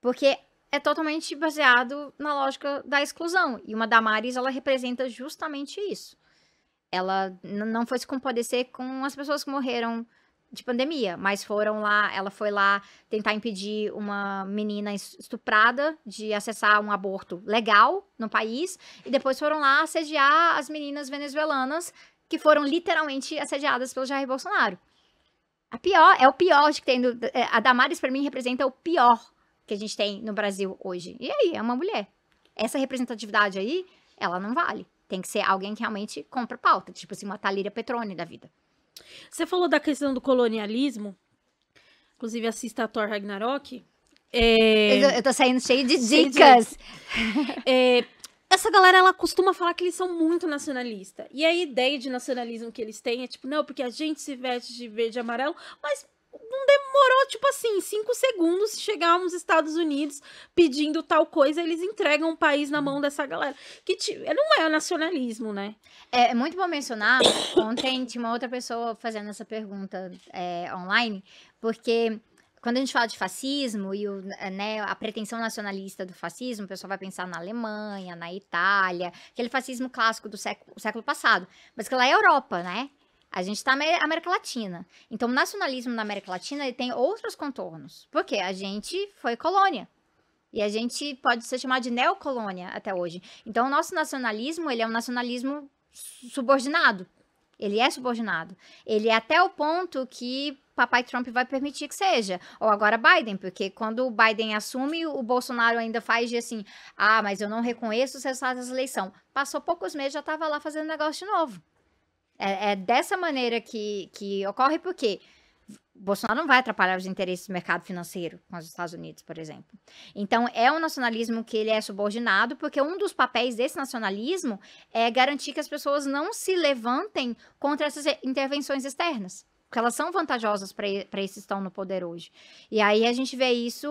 Porque é totalmente baseado na lógica da exclusão. E uma Damaris ela representa justamente isso. Ela não foi se compadecer com as pessoas que morreram de pandemia, mas foram lá, ela foi lá tentar impedir uma menina estuprada de acessar um aborto legal no país, e depois foram lá assediar as meninas venezuelanas que foram literalmente assediadas pelo Jair Bolsonaro. A pior, é o pior de que tem. É, a Damares, para mim, representa o pior que a gente tem no Brasil hoje. E aí, é uma mulher. Essa representatividade aí, ela não vale. Tem que ser alguém que realmente compra pauta, tipo assim, uma Talíria Petrone da vida. Você falou da questão do colonialismo, inclusive assista a Thor Ragnarok. É... Eu, eu tô saindo cheio de dicas. *laughs* é, essa galera, ela costuma falar que eles são muito nacionalista. E a ideia de nacionalismo que eles têm é tipo, não, porque a gente se veste de verde e amarelo, mas não demorou, tipo assim, cinco segundos chegar aos Estados Unidos pedindo tal coisa, eles entregam o país na mão dessa galera. Que é, não é nacionalismo, né? É, é muito bom mencionar. *coughs* Ontem tinha uma outra pessoa fazendo essa pergunta é, online, porque quando a gente fala de fascismo e o, né, né, a pretensão nacionalista do fascismo, o pessoal vai pensar na Alemanha, na Itália, aquele fascismo clássico do século, século passado. Mas que lá é Europa, né? A gente está na América Latina. Então, o nacionalismo na América Latina ele tem outros contornos. Porque a gente foi colônia. E a gente pode ser chamado de neocolônia até hoje. Então, o nosso nacionalismo, ele é um nacionalismo subordinado. Ele é subordinado. Ele é até o ponto que papai Trump vai permitir que seja. Ou agora Biden, porque quando o Biden assume, o Bolsonaro ainda faz de assim: ah, mas eu não reconheço os resultados dessa eleição. Passou poucos meses, já estava lá fazendo negócio de novo. É, é dessa maneira que, que ocorre, porque Bolsonaro não vai atrapalhar os interesses do mercado financeiro com os Estados Unidos, por exemplo. Então, é um nacionalismo que ele é subordinado, porque um dos papéis desse nacionalismo é garantir que as pessoas não se levantem contra essas intervenções externas, porque elas são vantajosas para esses que estão no poder hoje. E aí a gente vê isso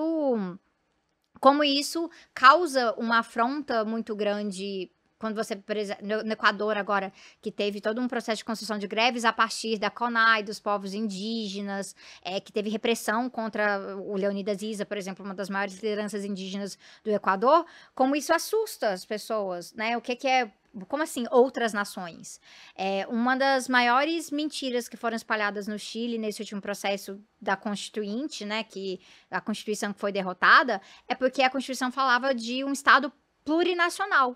como isso causa uma afronta muito grande quando você, por exemplo, no Equador agora, que teve todo um processo de construção de greves a partir da CONAI, dos povos indígenas, é, que teve repressão contra o Leonidas Isa, por exemplo, uma das maiores lideranças indígenas do Equador, como isso assusta as pessoas, né? O que, que é como assim outras nações? É, uma das maiores mentiras que foram espalhadas no Chile nesse último processo da Constituinte, né, que a Constituição foi derrotada, é porque a Constituição falava de um Estado plurinacional.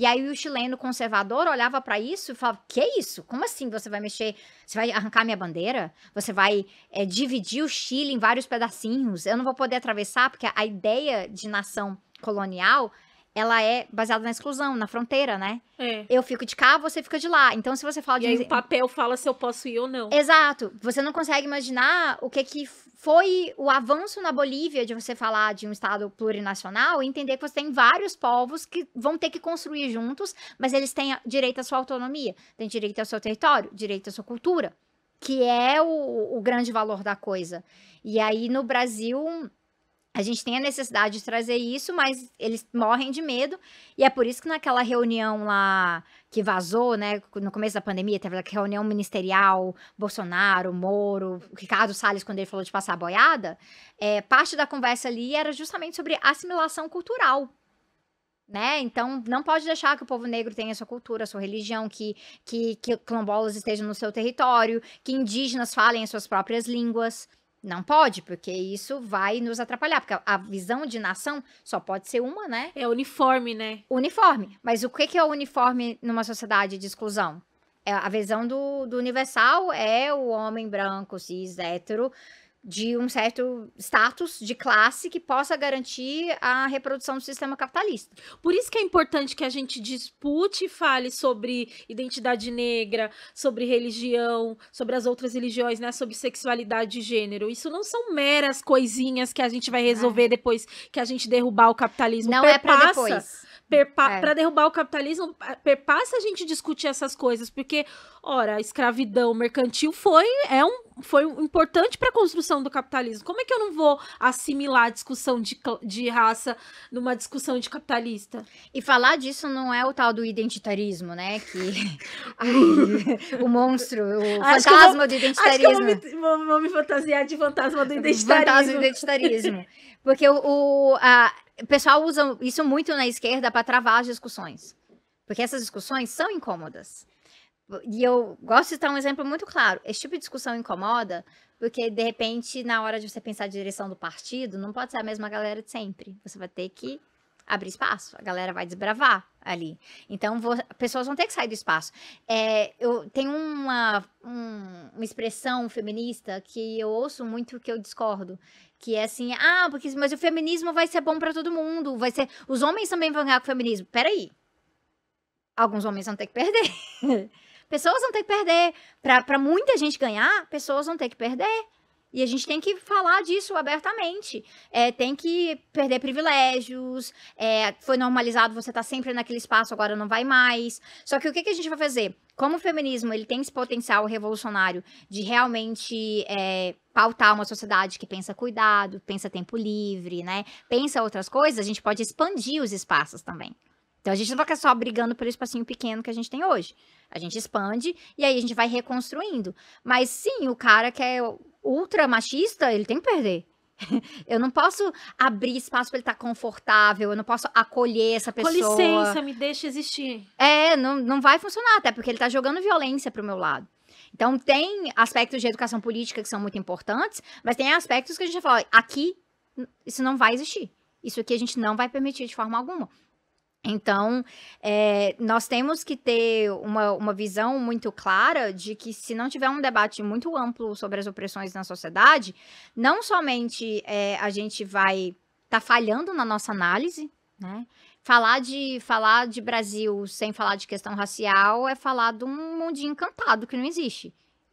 E aí o chileno conservador olhava para isso e falava: que isso? Como assim você vai mexer? Você vai arrancar minha bandeira? Você vai é, dividir o Chile em vários pedacinhos? Eu não vou poder atravessar porque a ideia de nação colonial ela é baseada na exclusão, na fronteira, né? É. Eu fico de cá, você fica de lá. Então, se você fala de. E aí, o papel fala se eu posso ir ou não. Exato. Você não consegue imaginar o que que foi o avanço na Bolívia de você falar de um Estado plurinacional e entender que você tem vários povos que vão ter que construir juntos, mas eles têm direito à sua autonomia, têm direito ao seu território, direito à sua cultura, que é o, o grande valor da coisa. E aí no Brasil a gente tem a necessidade de trazer isso, mas eles morrem de medo. E é por isso que naquela reunião lá que vazou, né, no começo da pandemia, teve aquela reunião ministerial, Bolsonaro, Moro, Ricardo Salles, quando ele falou de passar a boiada, é, parte da conversa ali era justamente sobre assimilação cultural, né? Então, não pode deixar que o povo negro tenha sua cultura, sua religião, que, que, que quilombolas estejam no seu território, que indígenas falem as suas próprias línguas. Não pode, porque isso vai nos atrapalhar, porque a visão de nação só pode ser uma, né? É uniforme, né? Uniforme. Mas o que é o uniforme numa sociedade de exclusão? É a visão do, do universal é o homem branco, cis, hétero, de um certo status de classe que possa garantir a reprodução do sistema capitalista. Por isso que é importante que a gente dispute e fale sobre identidade negra, sobre religião, sobre as outras religiões, né, sobre sexualidade e gênero. Isso não são meras coisinhas que a gente vai resolver é. depois que a gente derrubar o capitalismo. Não Perpassa é para depois para é. derrubar o capitalismo, perpassa a gente discutir essas coisas, porque, ora, a escravidão mercantil foi, é um, foi importante para a construção do capitalismo. Como é que eu não vou assimilar a discussão de, de raça numa discussão de capitalista? E falar disso não é o tal do identitarismo, né? Que *laughs* Ai, o monstro, o acho fantasma vou, do identitarismo. Acho que eu vou me, vou, vou me fantasiar de fantasma do identitarismo. Fantasma do identitarismo. Porque o, o a, o pessoal usa isso muito na esquerda para travar as discussões, porque essas discussões são incômodas. E eu gosto de dar um exemplo muito claro. Esse tipo de discussão incomoda, porque de repente, na hora de você pensar a direção do partido, não pode ser a mesma galera de sempre. Você vai ter que abrir espaço, a galera vai desbravar ali. Então, vou, pessoas vão ter que sair do espaço. É, eu tenho uma, um, uma expressão feminista que eu ouço muito que eu discordo, que é assim, ah, porque, mas o feminismo vai ser bom para todo mundo, vai ser. Os homens também vão ganhar com o feminismo. Peraí. Alguns homens vão ter que perder. *laughs* pessoas vão ter que perder. Para muita gente ganhar, pessoas vão ter que perder. E a gente tem que falar disso abertamente. É, tem que perder privilégios. É, foi normalizado, você tá sempre naquele espaço, agora não vai mais. Só que o que, que a gente vai fazer? Como o feminismo ele tem esse potencial revolucionário de realmente é, pautar uma sociedade que pensa cuidado, pensa tempo livre, né? Pensa outras coisas, a gente pode expandir os espaços também. Então a gente não fica só brigando pelo espacinho pequeno que a gente tem hoje. A gente expande e aí a gente vai reconstruindo. Mas sim, o cara que é ultra machista, ele tem que perder. *laughs* Eu não posso abrir espaço para ele estar tá confortável, eu não posso acolher essa pessoa. Com licença, me deixa existir. É, não, não vai funcionar, até porque ele está jogando violência pro meu lado. Então, tem aspectos de educação política que são muito importantes, mas tem aspectos que a gente fala, aqui isso não vai existir. Isso aqui a gente não vai permitir de forma alguma. Então, é, nós temos que ter uma, uma visão muito clara de que, se não tiver um debate muito amplo sobre as opressões na sociedade, não somente é, a gente vai estar tá falhando na nossa análise, né? Falar de, falar de Brasil sem falar de questão racial é falar de um mundinho encantado que não existe.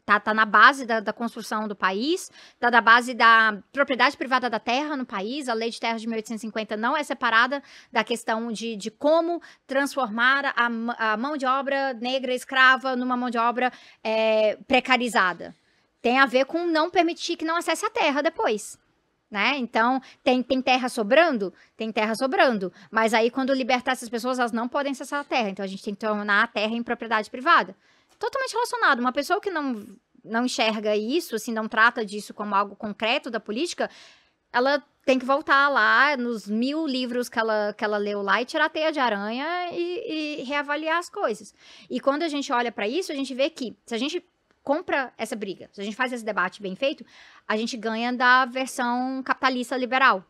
Tá, tá na base da, da construção do país, tá na base da propriedade privada da terra no país. A lei de terras de 1850 não é separada da questão de, de como transformar a, a mão de obra negra escrava numa mão de obra é, precarizada. Tem a ver com não permitir que não acesse a terra depois. Né? Então, tem, tem terra sobrando? Tem terra sobrando. Mas aí, quando libertar essas pessoas, elas não podem acessar a terra. Então, a gente tem que tornar a terra em propriedade privada totalmente relacionado. Uma pessoa que não, não enxerga isso, assim, não trata disso como algo concreto da política, ela tem que voltar lá nos mil livros que ela, que ela leu lá e tirar teia de aranha e, e reavaliar as coisas. E quando a gente olha para isso, a gente vê que se a gente compra essa briga, se a gente faz esse debate bem feito, a gente ganha da versão capitalista liberal.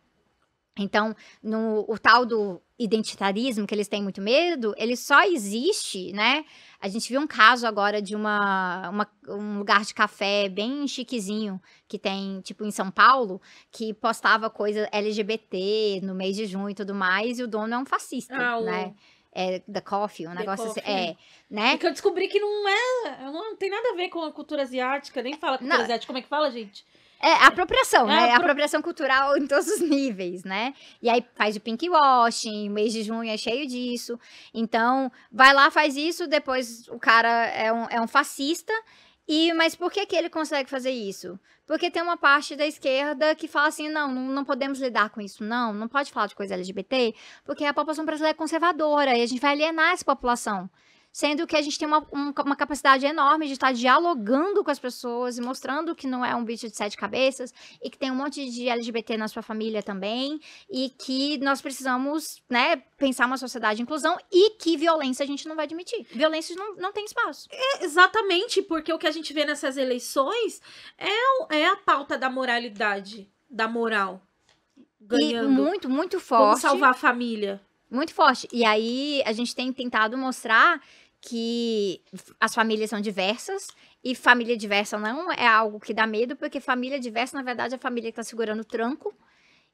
Então, no, o tal do identitarismo que eles têm muito medo, ele só existe, né? A gente viu um caso agora de uma, uma, um lugar de café bem chiquezinho que tem, tipo, em São Paulo, que postava coisa LGBT no mês de junho e tudo mais, e o dono é um fascista, ah, né? O... É, da coffee, um The negócio assim, coffee. assim. É, né? É que eu descobri que não é. Não, não tem nada a ver com a cultura asiática, nem fala cultura não. asiática. Como é que fala, gente? É, apropriação, é né? Apro... Apropriação cultural em todos os níveis, né? E aí faz o pinkwashing, o mês de junho é cheio disso. Então, vai lá, faz isso, depois o cara é um, é um fascista. E, mas por que, que ele consegue fazer isso? Porque tem uma parte da esquerda que fala assim: não, não podemos lidar com isso, não, não pode falar de coisa LGBT, porque a população brasileira é conservadora e a gente vai alienar essa população sendo que a gente tem uma, um, uma capacidade enorme de estar dialogando com as pessoas e mostrando que não é um bicho de sete cabeças e que tem um monte de LGBT na sua família também e que nós precisamos, né, pensar uma sociedade de inclusão e que violência a gente não vai admitir. Violência não, não tem espaço. É, exatamente, porque o que a gente vê nessas eleições é, é a pauta da moralidade, da moral. Ganhando. E muito, muito forte. Como salvar a família. Muito forte. E aí a gente tem tentado mostrar que as famílias são diversas e família diversa não é algo que dá medo, porque família diversa, na verdade, é a família que está segurando o tranco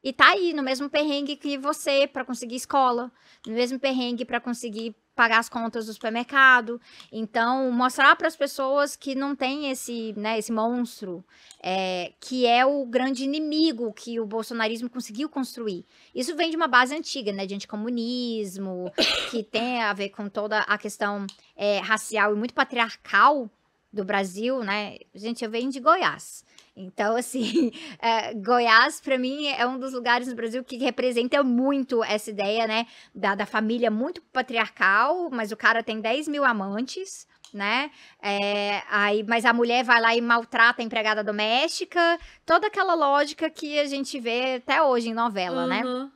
e tá aí no mesmo perrengue que você para conseguir escola, no mesmo perrengue para conseguir pagar as contas do supermercado. Então, mostrar para as pessoas que não tem esse, né, esse monstro, é, que é o grande inimigo que o bolsonarismo conseguiu construir. Isso vem de uma base antiga, né, de anticomunismo, *coughs* que tem a ver com toda a questão é, racial e muito patriarcal do Brasil, né? Gente, eu venho de Goiás. Então, assim, *laughs* é, Goiás, para mim, é um dos lugares no Brasil que representa muito essa ideia, né? Da, da família muito patriarcal, mas o cara tem 10 mil amantes né? É, aí, mas a mulher vai lá e maltrata a empregada doméstica, toda aquela lógica que a gente vê até hoje em novela, né. uhum. né?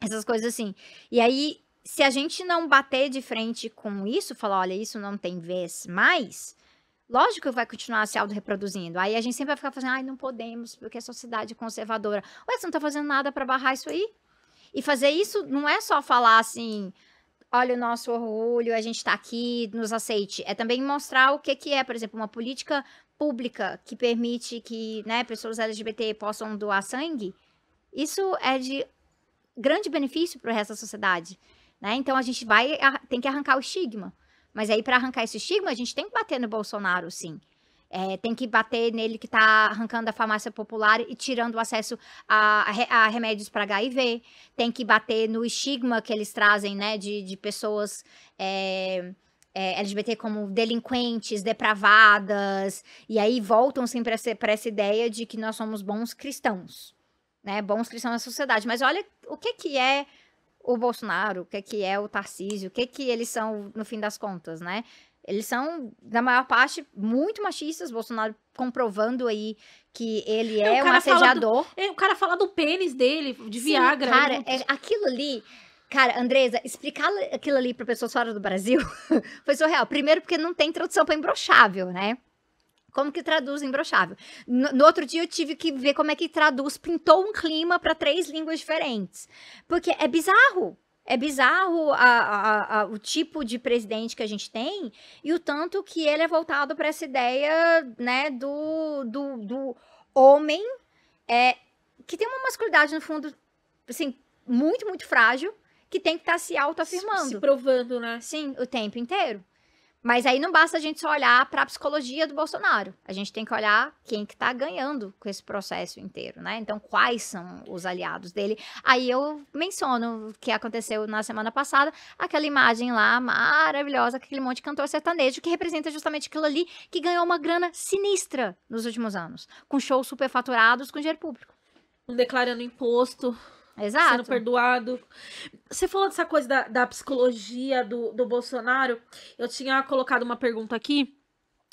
Essas coisas assim. E aí, se a gente não bater de frente com isso, falar, olha, isso não tem vez mais, Lógico que vai continuar se auto-reproduzindo. Aí a gente sempre vai ficar fazendo, ai, não podemos, porque a sociedade é conservadora. Ué, você não tá fazendo nada para barrar isso aí? E fazer isso não é só falar assim, olha o nosso orgulho, a gente tá aqui, nos aceite. É também mostrar o que, que é, por exemplo, uma política pública que permite que né, pessoas LGBT possam doar sangue. Isso é de grande benefício para o resto da sociedade. Né? Então a gente vai ah, tem que arrancar o estigma. Mas aí, para arrancar esse estigma, a gente tem que bater no Bolsonaro, sim. É, tem que bater nele que está arrancando a farmácia popular e tirando o acesso a, a, a remédios para HIV. Tem que bater no estigma que eles trazem, né, de, de pessoas é, é, LGBT como delinquentes, depravadas. E aí voltam sempre para essa ideia de que nós somos bons cristãos, né, bons cristãos na sociedade. Mas olha o que que é o Bolsonaro, o que, é que é o Tarcísio, o que, é que eles são no fim das contas, né? Eles são, na maior parte, muito machistas. Bolsonaro comprovando aí que ele é, é um assediador. Do, é, o cara fala do pênis dele, de Sim, Viagra. Cara, é, aquilo ali. Cara, Andresa, explicar aquilo ali para pessoas fora do Brasil *laughs* foi surreal. Primeiro, porque não tem tradução para embroxável, né? Como que traduz embroxável? No, no, outro dia eu tive que ver como é que traduz pintou um clima para três línguas diferentes. Porque é bizarro. É bizarro a, a, a, o tipo de presidente que a gente tem e o tanto que ele é voltado para essa ideia né, do, do, do homem é, que tem uma masculinidade, no fundo, assim, muito, muito frágil, que tem que estar tá se autoafirmando. Se provando, né? Sim, o tempo inteiro. Mas aí não basta a gente só olhar para a psicologia do Bolsonaro. A gente tem que olhar quem que está ganhando com esse processo inteiro, né? Então, quais são os aliados dele? Aí eu menciono o que aconteceu na semana passada, aquela imagem lá maravilhosa, aquele monte de cantor sertanejo que representa justamente aquilo ali que ganhou uma grana sinistra nos últimos anos, com shows superfaturados com dinheiro público. Não declarando imposto. Exato. sendo perdoado. Você falou dessa coisa da, da psicologia do, do Bolsonaro. Eu tinha colocado uma pergunta aqui.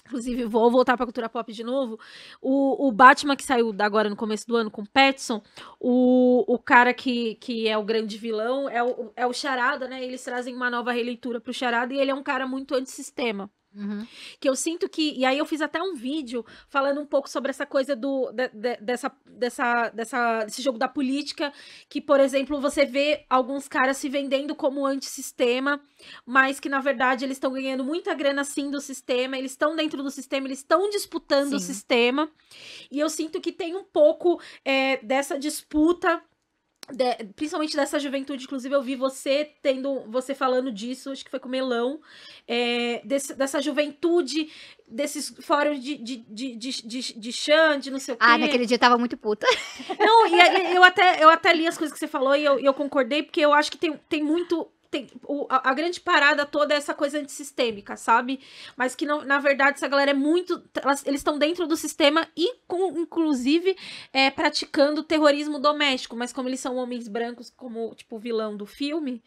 Inclusive, vou voltar pra cultura pop de novo. O, o Batman que saiu agora no começo do ano com o Petson, o, o cara que, que é o grande vilão é o, é o Charada, né? Eles trazem uma nova releitura pro Charada e ele é um cara muito antissistema. Uhum. Que eu sinto que. E aí eu fiz até um vídeo falando um pouco sobre essa coisa do de, de, dessa, dessa, dessa, desse jogo da política. Que, por exemplo, você vê alguns caras se vendendo como antissistema, mas que, na verdade, eles estão ganhando muita grana sim do sistema, eles estão dentro do sistema, eles estão disputando sim. o sistema. E eu sinto que tem um pouco é, dessa disputa de, principalmente dessa juventude, inclusive eu vi você tendo, você falando disso, acho que foi com o Melão, é, desse, dessa juventude, desses fóruns de, de, de, de, de, Xande, não sei o quê. Ah, naquele dia eu tava muito puta. Não, e, e eu, até, eu até li as coisas que você falou e eu, eu concordei, porque eu acho que tem, tem muito tem, o, a, a, grande parada toda é essa coisa antissistêmica, sabe? Mas que, não, na verdade, essa galera é muito. Elas, eles estão dentro do sistema e, com, inclusive, é, praticando terrorismo doméstico. Mas como eles são homens brancos, como, tipo, vilão do filme,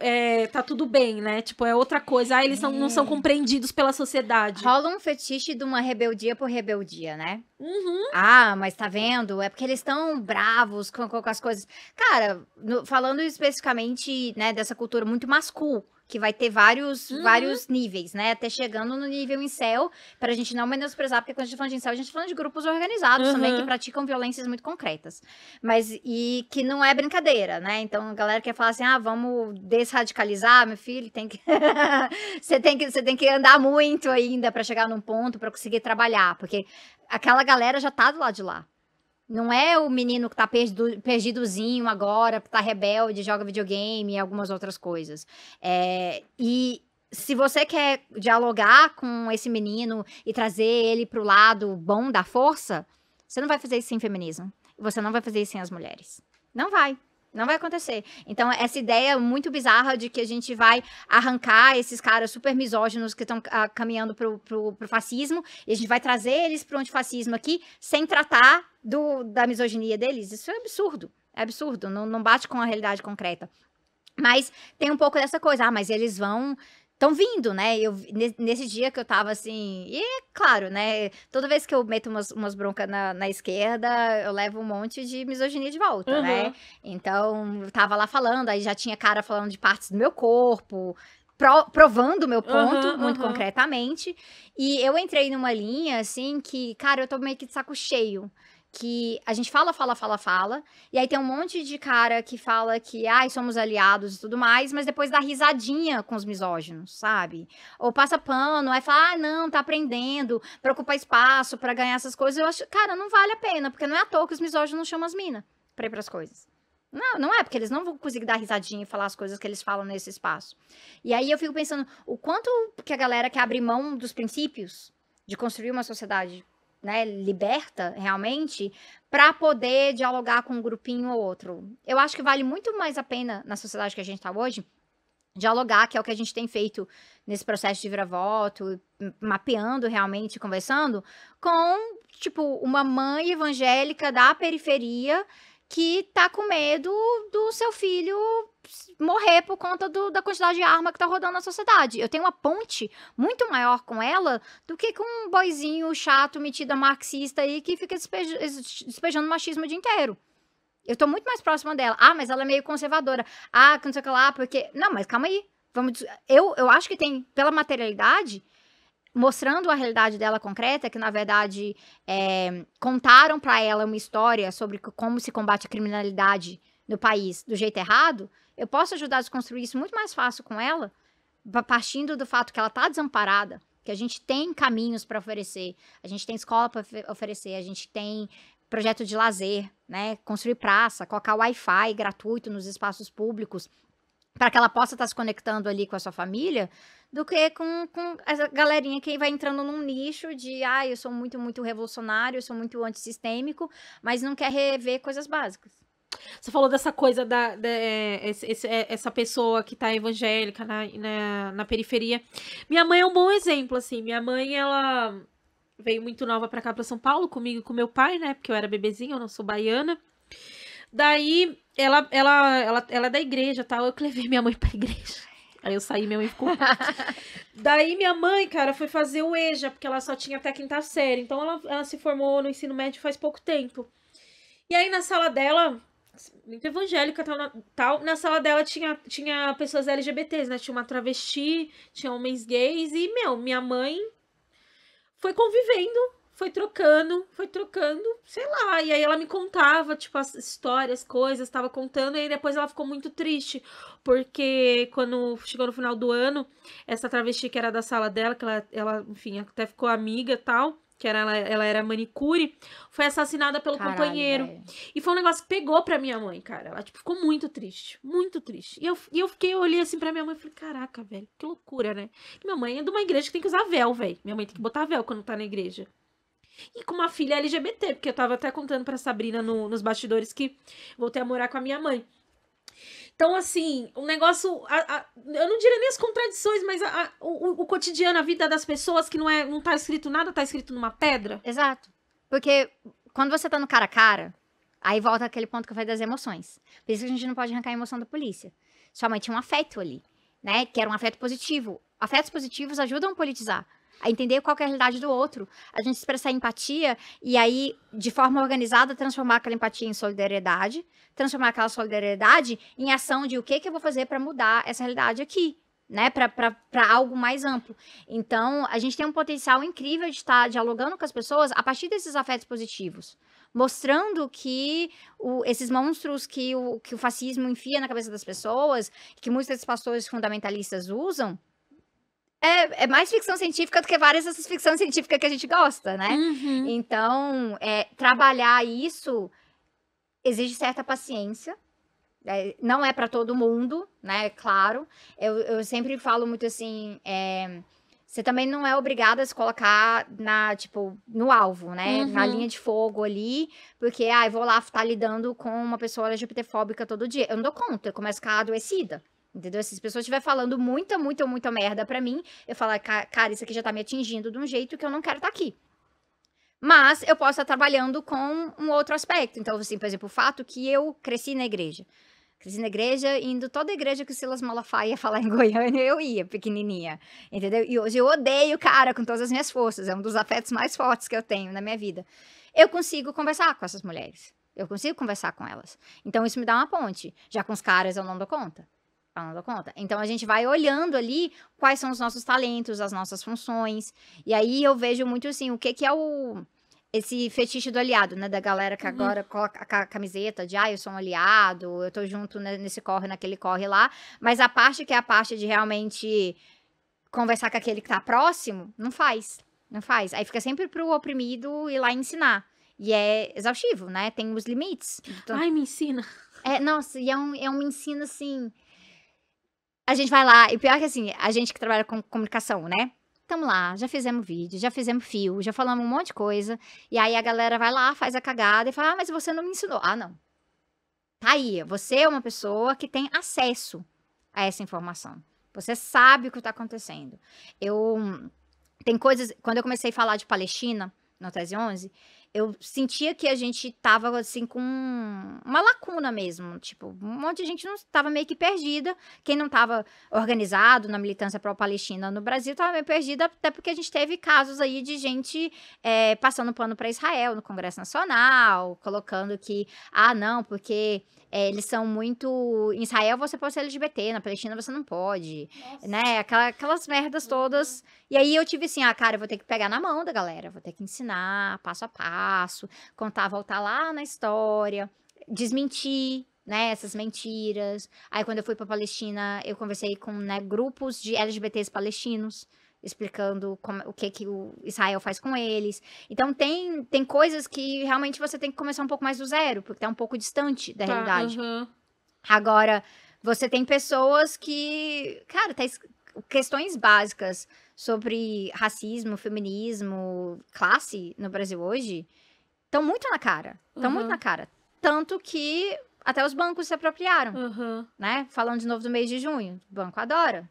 é, tá tudo bem, né? Tipo, é outra coisa. Ah, eles não são é. compreendidos pela sociedade. Rola um fetiche de uma rebeldia por rebeldia, né? Uhum. Ah, mas tá vendo? É porque eles estão bravos com, com, as coisas. Cara, no, falando especificamente, né, dessa cultura cultura muito mascul, que vai ter vários, uhum. vários níveis, né? Até chegando no nível incel, para a gente não menosprezar, porque quando a gente tá fala de incel, a gente tá falando de grupos organizados uhum. também que uhum. praticam violências muito concretas. Mas e que não é brincadeira, né? Então a galera quer falar assim: "Ah, vamos desradicalizar, meu filho, tem que *laughs* você tem que você tem que andar muito ainda para chegar num ponto para conseguir trabalhar, porque aquela galera já tá do lado de lá. Não é o menino que tá perdido, perdidozinho agora, tá rebelde, joga videogame e algumas outras coisas. É, e se você quer dialogar com esse menino e trazer ele pro lado bom da força, você não vai fazer isso sem feminismo. Você não vai fazer isso sem as mulheres. Não vai. Não vai acontecer. Então, essa ideia muito bizarra de que a gente vai arrancar esses caras super misóginos que estão ah, caminhando pro, pro, pro fascismo e a gente vai trazer eles pro antifascismo aqui sem tratar do, da misoginia deles, isso é absurdo. É absurdo, não, não bate com a realidade concreta. Mas tem um pouco dessa coisa, ah, mas eles vão estão vindo, né? Eu, nesse dia que eu tava assim. E é claro, né? Toda vez que eu meto umas, umas broncas na, na esquerda, eu levo um monte de misoginia de volta, uhum. né? Então, eu tava lá falando, aí já tinha cara falando de partes do meu corpo. Pro, provando o meu ponto, uhum, muito uhum. concretamente. E eu entrei numa linha, assim, que, cara, eu tô meio que de saco cheio que a gente fala, fala, fala, fala, e aí tem um monte de cara que fala que, ai, somos aliados e tudo mais, mas depois dá risadinha com os misóginos, sabe? Ou passa pano, aí fala, ah, não, tá aprendendo pra ocupar espaço, pra ganhar essas coisas. Eu acho, cara, não vale a pena, porque não é à toa que os misóginos chamam as minas pra ir pras coisas. Não, não é, porque eles não vão conseguir dar risadinha e falar as coisas que eles falam nesse espaço. E aí eu fico pensando, o quanto que a galera que abre mão dos princípios de construir uma sociedade né, liberta realmente, para poder dialogar com um grupinho ou outro. Eu acho que vale muito mais a pena na sociedade que a gente está hoje dialogar, que é o que a gente tem feito nesse processo de vira-voto, mapeando realmente, conversando com, tipo, uma mãe evangélica da periferia que tá com medo do seu filho morrer por conta do, da quantidade de arma que tá rodando na sociedade. Eu tenho uma ponte muito maior com ela do que com um boizinho chato, metida marxista aí, que fica despejando machismo o dia inteiro. Eu tô muito mais próxima dela. Ah, mas ela é meio conservadora. Ah, que não sei o que lá, porque. Não, mas calma aí. Vamos. Eu, eu acho que tem, pela materialidade, mostrando a realidade dela concreta, que na verdade é, contaram para ela uma história sobre como se combate a criminalidade no país do jeito errado, eu posso ajudar a desconstruir isso muito mais fácil com ela, partindo do fato que ela está desamparada, que a gente tem caminhos para oferecer, a gente tem escola para oferecer, a gente tem projeto de lazer, né? Construir praça, colocar Wi-Fi gratuito nos espaços públicos, para que ela possa estar tá se conectando ali com a sua família, do que com, com essa galerinha que vai entrando num nicho de, ah, eu sou muito, muito revolucionário, eu sou muito antissistêmico, mas não quer rever coisas básicas. Você falou dessa coisa da, da é, esse, esse, é, essa pessoa que tá evangélica na, na, na periferia. Minha mãe é um bom exemplo, assim. Minha mãe, ela veio muito nova para cá, para São Paulo, comigo e com meu pai, né? Porque eu era bebezinha, eu não sou baiana. Daí ela, ela, ela, ela é da igreja tal. Tá? Eu levei minha mãe pra igreja. Aí eu saí, minha mãe ficou. *laughs* Daí minha mãe, cara, foi fazer o EJA, porque ela só tinha até quinta série. Então ela, ela se formou no ensino médio faz pouco tempo. E aí na sala dela, muito evangélica tal, tal, na sala dela tinha, tinha pessoas LGBTs, né? Tinha uma travesti, tinha homens gays. E, meu, minha mãe foi convivendo foi trocando, foi trocando, sei lá. E aí ela me contava, tipo, as histórias, coisas, estava contando. E aí depois ela ficou muito triste, porque quando chegou no final do ano, essa travesti que era da sala dela, que ela, ela enfim, até ficou amiga e tal que era, ela, ela era manicure, foi assassinada pelo Caralho, companheiro. Véio. E foi um negócio que pegou pra minha mãe, cara. Ela, tipo, ficou muito triste, muito triste. E eu, e eu fiquei, eu olhei assim pra minha mãe e falei, caraca, velho, que loucura, né? E minha mãe é de uma igreja que tem que usar véu, velho. Minha mãe tem que botar véu quando tá na igreja. E com uma filha LGBT, porque eu tava até contando pra Sabrina no, nos bastidores que voltei a morar com a minha mãe. Então, assim, o um negócio. A, a, eu não diria nem as contradições, mas a, o, o, cotidiano, a vida das pessoas que não, é, não tá escrito nada, tá escrito numa pedra. Exato. Porque quando você tá no cara a cara, aí volta aquele ponto que eu falei das emoções. Por isso que a gente não pode arrancar a emoção da polícia. Sua mãe tinha um afeto ali, né? Que era um afeto positivo. Afetos positivos ajudam a politizar a entender qual é a realidade do outro, a gente expressar empatia e aí, de forma organizada, transformar aquela empatia em solidariedade, transformar aquela solidariedade em ação de o que, que eu vou fazer para mudar essa realidade aqui, né, para algo mais amplo. Então, a gente tem um potencial incrível de estar tá dialogando com as pessoas a partir desses afetos positivos, mostrando que o, esses monstros que o, que o fascismo enfia na cabeça das pessoas, que muitos desses pastores fundamentalistas usam, é, é, mais ficção científica do que várias dessas ficções científicas que a gente gosta, né? Uhum. Então, é, trabalhar isso exige certa paciência. É, não é para todo mundo, né? Claro. Eu, eu sempre falo muito assim. É, você também não é obrigada a se colocar na, tipo, no alvo, né? Uhum. Na linha de fogo ali, porque, ah, eu vou lá estar tá lidando com uma pessoa LGBTfóbica todo dia. Eu não dou conta, eu começo a ficar adoecida. Entendeu? Se as pessoas estiver falando muita, muita, muita merda pra mim, eu falar, cara, isso aqui já tá me atingindo de um jeito que eu não quero estar tá aqui. Mas eu posso estar trabalhando com um outro aspecto. Então, assim, por exemplo, o fato que eu cresci na igreja. Cresci na igreja, indo toda a igreja que o Silas Malafaia ia falar em *laughs* Goiânia, eu ia, pequenininha, entendeu? E hoje eu odeio o cara com todas as minhas forças, é um dos afetos mais fortes que eu tenho na minha vida. Eu consigo conversar com essas mulheres, eu consigo conversar com elas. Então isso me dá uma ponte. Já com os caras eu não dou conta ela a conta. Então a gente vai olhando ali quais são os nossos talentos, as nossas funções. E aí eu vejo muito assim, o que que é o esse fetiche do aliado, né? Da galera que uhum. agora uhum. coloca a camiseta de, ah, eu sou um aliado, eu tô junto né, nesse corre, naquele corre lá. Mas a parte que é a parte de realmente conversar com aquele que tá próximo, não faz. Não faz. Aí fica sempre pro oprimido ir lá ensinar. E é exaustivo, né? Tem os limites. Então... Ai, me ensina. É, nossa, e é um, é um ensino assim a gente vai lá, e pior que assim, a gente que trabalha com comunicação, né? Tamo lá, já fizemos vídeo, já fizemos fio, já falamos um monte de coisa. E aí a galera vai lá, faz a cagada e fala: Ah, mas você não me ensinou. Ah, não. Tá aí, você é uma pessoa que tem acesso a essa informação. Você sabe o que tá acontecendo. Eu. Tem coisas. Quando eu comecei a falar de Palestina, no 1311, eu sentia que a gente tava assim com uma lacuna mesmo, tipo, um monte de gente não tava meio que perdida, quem não tava organizado na militância pró-palestina no Brasil tava meio perdida, até porque a gente teve casos aí de gente é, passando pano para Israel no Congresso Nacional, colocando que, ah, não, porque é, eles são muito. Em Israel você pode ser LGBT, na Palestina você não pode. Né? Nossa. Né? aquelas merdas todas. E aí eu tive assim, ah, cara, eu vou ter que pegar na mão da galera, vou ter que ensinar passo a passo, contar, voltar lá na história, desmentir. Né, essas mentiras. Aí, quando eu fui pra Palestina, eu conversei com né, grupos de LGBTs palestinos explicando como, o que, que o Israel faz com eles. Então tem, tem coisas que realmente você tem que começar um pouco mais do zero, porque tá um pouco distante da tá, realidade. Uhum. Agora, você tem pessoas que, cara, tá, questões básicas sobre racismo, feminismo, classe no Brasil hoje estão muito na cara. Estão uhum. muito na cara. Tanto que até os bancos se apropriaram, uhum. né? Falando de novo do mês de junho, o banco adora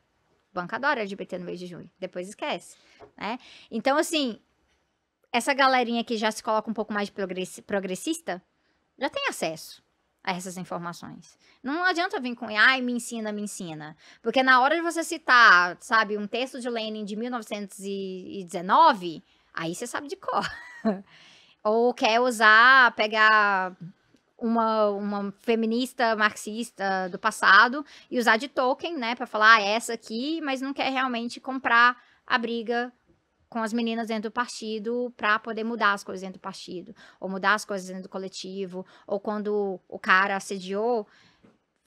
banca adora LGBT no mês de junho, depois esquece, né? Então, assim, essa galerinha que já se coloca um pouco mais progressista, já tem acesso a essas informações. Não adianta vir com, ai, me ensina, me ensina. Porque na hora de você citar, sabe, um texto de Lenin de 1919, aí você sabe de cor. *laughs* Ou quer usar, pegar uma, uma feminista marxista do passado e usar de token, né, para falar ah, essa aqui, mas não quer realmente comprar a briga com as meninas dentro do partido para poder mudar as coisas dentro do partido, ou mudar as coisas dentro do coletivo, ou quando o cara assediou,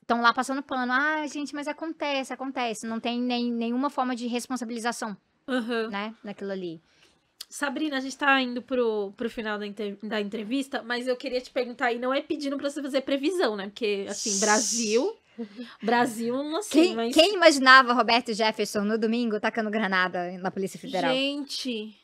estão lá passando pano. Ah, gente, mas acontece, acontece. Não tem nem, nenhuma forma de responsabilização, uhum. né, naquilo ali. Sabrina, a gente tá indo pro, pro final da, da entrevista, mas eu queria te perguntar, e não é pedindo pra você fazer previsão, né? Porque, assim, Brasil. Brasil, não sei. Quem, mas... quem imaginava Roberto Jefferson no domingo tacando granada na Polícia Federal? Gente.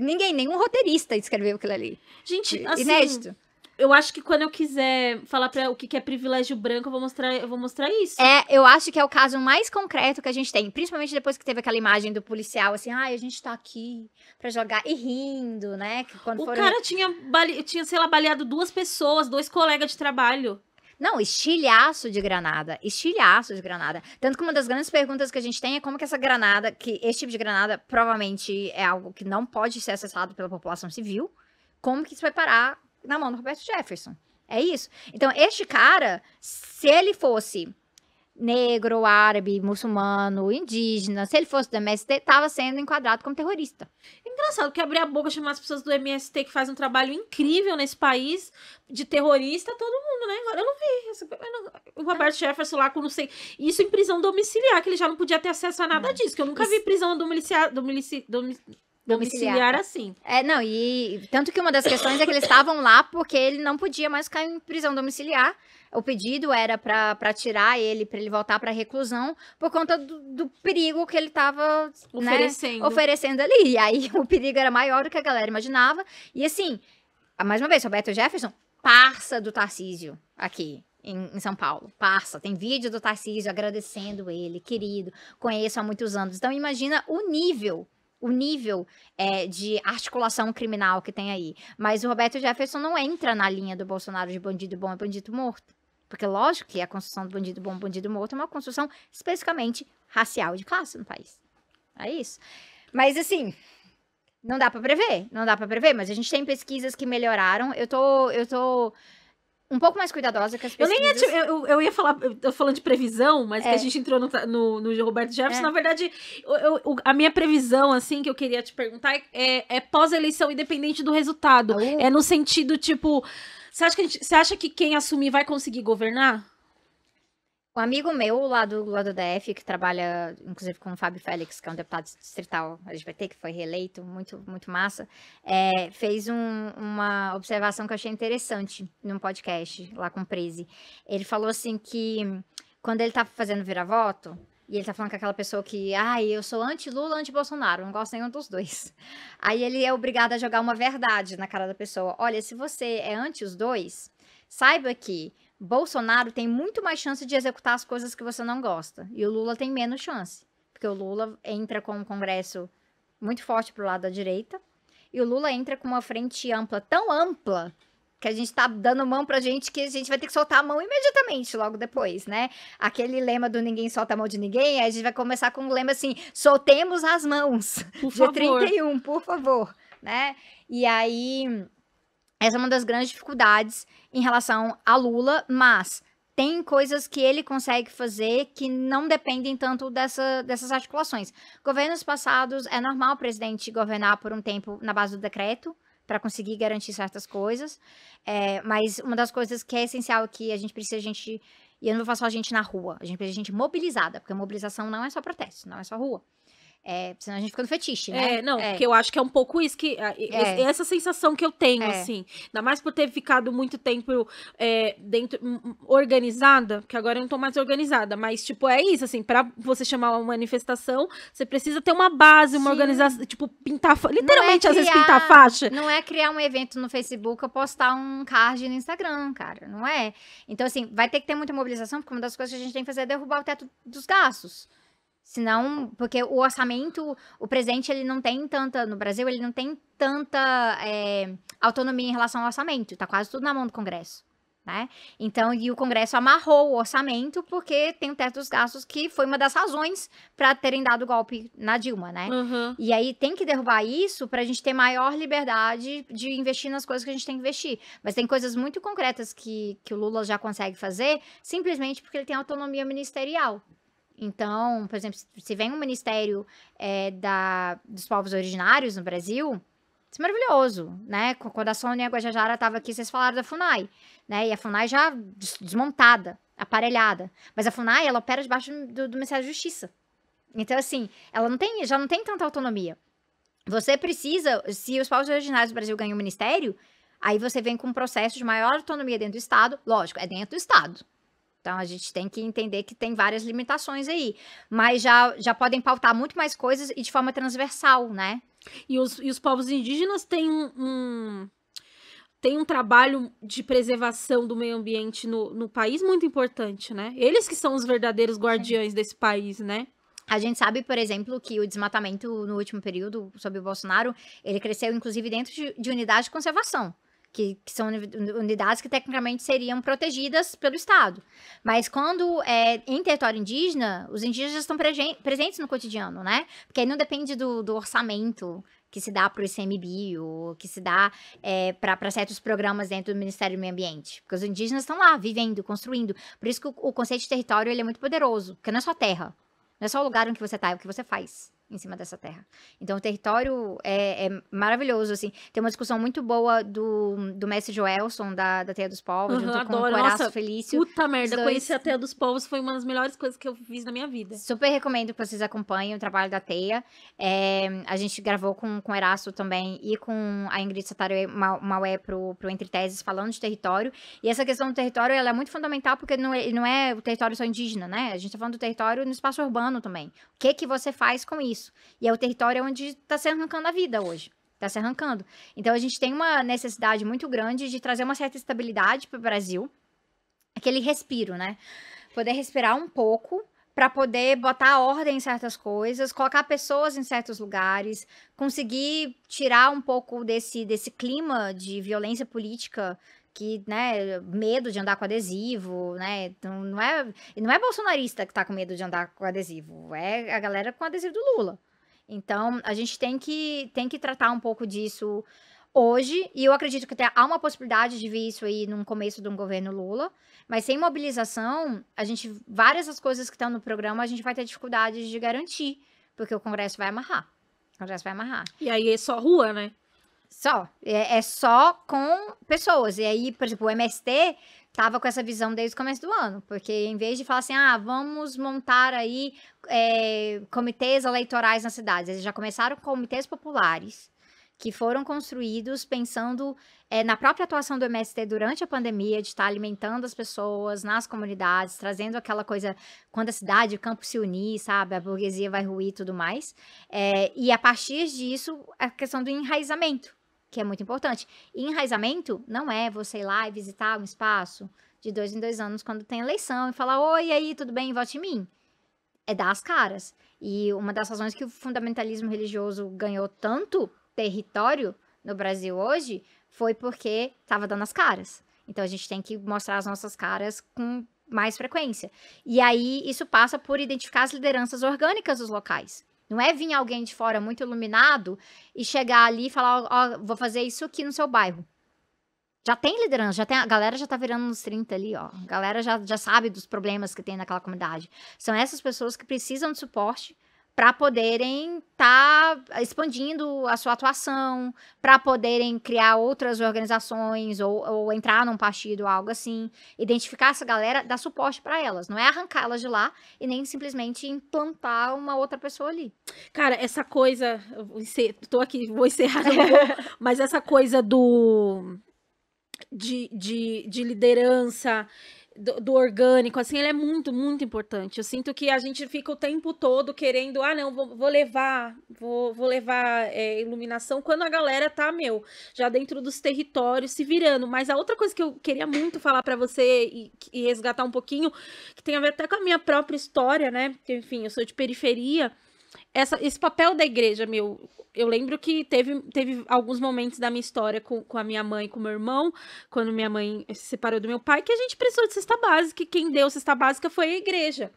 Ninguém, nenhum roteirista escreveu aquilo ali. Gente, assim. Inédito eu acho que quando eu quiser falar para o que, que é privilégio branco, eu vou mostrar, eu vou mostrar isso. É, eu acho que é o caso mais concreto que a gente tem, principalmente depois que teve aquela imagem do policial assim, ai, ah, a gente tá aqui para jogar e rindo, né? o foram... cara tinha, bale... tinha, sei lá, baleado duas pessoas, dois colegas de trabalho. Não, estilhaço de granada. Estilhaço de granada. Tanto que uma das grandes perguntas que a gente tem é como que essa granada, que esse tipo de granada provavelmente é algo que não pode ser acessado pela população civil, como que isso vai parar na mão do Roberto Jefferson. É isso. Então, este cara, se ele fosse negro, árabe, muçulmano, indígena, se ele fosse do MST, estava sendo enquadrado como terrorista. É engraçado que abrir a boca chamar as pessoas do MST que fazem um trabalho incrível nesse país de terrorista, todo mundo, né? agora Eu não vi. O Roberto ah. Jefferson lá com não sei. Isso em prisão domiciliar, que ele já não podia ter acesso a nada não. disso, que eu nunca Isso... vi prisão domiciliar. domici Domiciliar domiciliar assim. É, não, e tanto que uma das questões é que eles estavam lá porque ele não podia mais ficar em prisão domiciliar. O pedido era para tirar ele, para ele voltar para reclusão, por conta do, do perigo que ele estava né, oferecendo. Né, oferecendo ali. E aí *laughs* o perigo era maior do que a galera imaginava. E assim, mais uma vez, Roberto Jefferson, parça do Tarcísio aqui. Em, em, São Paulo. Passa, tem vídeo do Tarcísio agradecendo ele, querido, conheço há muitos anos. Então imagina o nível o nível é, de articulação criminal que tem aí. Mas o Roberto Jefferson não entra na linha do Bolsonaro de bandido bom e bandido morto. Porque, lógico, que a construção do bandido bom e bandido morto é uma construção especificamente racial de classe no país. É isso. Mas, assim, não dá para prever. Não dá para prever, mas a gente tem pesquisas que melhoraram. Eu tô. Eu tô um pouco mais cuidadosa que as pessoas. Eu nem ia, te, eu, eu ia falar, eu tô falando de previsão, mas é. que a gente entrou no, no, no Roberto Jefferson, é. na verdade, eu, eu, a minha previsão, assim, que eu queria te perguntar é, é pós-eleição, independente do resultado. Uh. É no sentido, tipo, você acha, que gente, você acha que quem assumir vai conseguir governar? Um amigo meu lá do, lá do DF, que trabalha, inclusive, com o Fábio Félix, que é um deputado distrital LGBT, que foi reeleito, muito, muito massa, é, fez um, uma observação que eu achei interessante num podcast lá com o Prezi. Ele falou assim que quando ele tá fazendo virar voto e ele tá falando com aquela pessoa que, ai, eu sou anti-Lula, anti-Bolsonaro, não gosto nenhum dos dois. *laughs* Aí ele é obrigado a jogar uma verdade na cara da pessoa. Olha, se você é anti os dois, saiba que Bolsonaro tem muito mais chance de executar as coisas que você não gosta. E o Lula tem menos chance. Porque o Lula entra com um Congresso muito forte pro lado da direita. E o Lula entra com uma frente ampla, tão ampla, que a gente tá dando mão pra gente que a gente vai ter que soltar a mão imediatamente logo depois, né? Aquele lema do ninguém solta a mão de ninguém, a gente vai começar com um lema assim: soltemos as mãos. Por de favor. 31, por favor, né? E aí essa é uma das grandes dificuldades em relação a Lula, mas tem coisas que ele consegue fazer que não dependem tanto dessa, dessas articulações. Governos passados, é normal o presidente governar por um tempo na base do decreto, para conseguir garantir certas coisas. É, mas uma das coisas que é essencial que a gente precisa, a gente. E eu não vou falar só a gente na rua, a gente precisa de gente mobilizada, porque mobilização não é só protesto, não é só rua. É, senão a gente fica no fetiche, né? É, não, é. porque eu acho que é um pouco isso que. É. Essa sensação que eu tenho, é. assim. Ainda mais por ter ficado muito tempo é, dentro. organizada, que agora eu não tô mais organizada, mas, tipo, é isso, assim, pra você chamar uma manifestação, você precisa ter uma base, uma Sim. organização. Tipo, pintar. Literalmente, criar, é às vezes, pintar faixa. Não é criar um evento no Facebook ou postar um card no Instagram, cara. Não é. Então, assim, vai ter que ter muita mobilização, porque uma das coisas que a gente tem que fazer é derrubar o teto dos gastos. Senão, porque o orçamento, o presente, ele não tem tanta, no Brasil, ele não tem tanta é, autonomia em relação ao orçamento. Tá quase tudo na mão do Congresso. Né? Então, e o Congresso amarrou o orçamento porque tem o teto dos gastos, que foi uma das razões para terem dado o golpe na Dilma, né? Uhum. E aí tem que derrubar isso para a gente ter maior liberdade de investir nas coisas que a gente tem que investir. Mas tem coisas muito concretas que, que o Lula já consegue fazer simplesmente porque ele tem autonomia ministerial. Então, por exemplo, se vem um ministério é, da, dos povos originários no Brasil, isso é maravilhoso, né? Quando a Sônia Guajajara estava aqui, vocês falaram da FUNAI, né? E a FUNAI já desmontada, aparelhada. Mas a FUNAI, ela opera debaixo do, do Ministério da Justiça. Então, assim, ela não tem, já não tem tanta autonomia. Você precisa, se os povos originários do Brasil ganham o ministério, aí você vem com um processo de maior autonomia dentro do Estado. Lógico, é dentro do Estado. Então a gente tem que entender que tem várias limitações aí, mas já, já podem pautar muito mais coisas e de forma transversal, né? E os, e os povos indígenas têm um, um um trabalho de preservação do meio ambiente no, no país muito importante, né? Eles que são os verdadeiros guardiões Sim. desse país, né? A gente sabe, por exemplo, que o desmatamento no último período, sob o Bolsonaro, ele cresceu inclusive dentro de, de unidade de conservação que, que são unidades que tecnicamente seriam protegidas pelo Estado. Mas quando é em território indígena, os indígenas estão presentes no cotidiano, né? Porque aí não depende do, do orçamento que se dá para o ICMBio, que se dá é, para certos programas dentro do Ministério do Meio Ambiente. Porque os indígenas estão lá, vivendo, construindo. Por isso que o, o conceito de território ele é muito poderoso, porque não é só terra, não é só o lugar onde você está, é o que você faz em cima dessa terra. Então o território é, é maravilhoso, assim. Tem uma discussão muito boa do, do mestre Joelson, da, da Teia dos Povos, uhum, junto adoro. com o Horácio Felício. Puta merda, dois... conhecer a Teia dos Povos foi uma das melhores coisas que eu fiz na minha vida. Super recomendo que vocês acompanhem o trabalho da Teia. É, a gente gravou com, com o Erasto também e com a Ingrid Satário Maué pro, pro Entre Teses, falando de território. E essa questão do território, ela é muito fundamental, porque não é, não é o território só indígena, né? A gente tá falando do território no espaço urbano também. O que que você faz com isso? isso. E é o território onde está se arrancando a vida hoje. Está se arrancando. Então a gente tem uma necessidade muito grande de trazer uma certa estabilidade para o Brasil. Aquele respiro, né? Poder respirar um pouco para poder botar ordem em certas coisas, colocar pessoas em certos lugares, conseguir tirar um pouco desse, desse clima de violência política que, né, medo de andar com adesivo, né? Então, não é, não é bolsonarista que tá com medo de andar com adesivo, é a galera com adesivo do Lula. Então, a gente tem que, tem que tratar um pouco disso hoje, e eu acredito que até há uma possibilidade de ver isso aí no começo de um governo Lula, mas sem mobilização, a gente, várias das coisas que estão no programa, a gente vai ter dificuldades de garantir, porque o Congresso vai amarrar. O Congresso vai amarrar. E aí é só rua, né? Só. É, é só com pessoas. E aí, por exemplo, o MST tava com essa visão desde o começo do ano, porque em vez de falar assim, ah, vamos montar aí é, comitês eleitorais nas cidades, eles já começaram com comitês populares que foram construídos pensando é, na própria atuação do MST durante a pandemia, de estar alimentando as pessoas nas comunidades, trazendo aquela coisa quando a cidade, o campo se unir, sabe, a burguesia vai ruir e tudo mais. É, e a partir disso, a questão do enraizamento que é muito importante. E enraizamento não é você ir lá e visitar um espaço de dois em dois anos quando tem eleição e falar: Oi, aí, tudo bem? Vote em mim. É dar as caras. E uma das razões que o fundamentalismo religioso ganhou tanto território no Brasil hoje foi porque estava dando as caras. Então a gente tem que mostrar as nossas caras com mais frequência. E aí isso passa por identificar as lideranças orgânicas dos locais. Não é vir alguém de fora muito iluminado e chegar ali e falar, ó, oh, vou fazer isso aqui no seu bairro. Já tem liderança, já tem, a galera já tá virando nos 30 ali, ó. A galera já, já sabe dos problemas que tem naquela comunidade. São essas pessoas que precisam de suporte para poderem estar tá expandindo a sua atuação, para poderem criar outras organizações ou, ou, entrar num partido, algo assim. Identificar essa galera, dar suporte para elas. Não é arrancá-las de lá e nem simplesmente implantar uma outra pessoa ali. Cara, essa coisa. Estou aqui, vou encerrar, *laughs* mas essa coisa do. de, de, de liderança do, do, orgânico, assim, ele é muito, muito importante. Eu sinto que a gente fica o tempo todo querendo, ah, não, vou, vou levar, vou, vou levar é, iluminação, quando a galera tá, meu, já dentro dos territórios, se virando. Mas a outra coisa que eu queria muito falar para você e, e resgatar um pouquinho, que tem a ver até com a minha própria história, né? Porque, enfim, eu sou de periferia essa, esse papel da igreja, meu, eu lembro que teve, teve alguns momentos da minha história com, com a minha mãe, com o meu irmão, quando minha mãe se separou do meu pai, que a gente precisou de cesta básica, e quem deu cesta básica foi a igreja.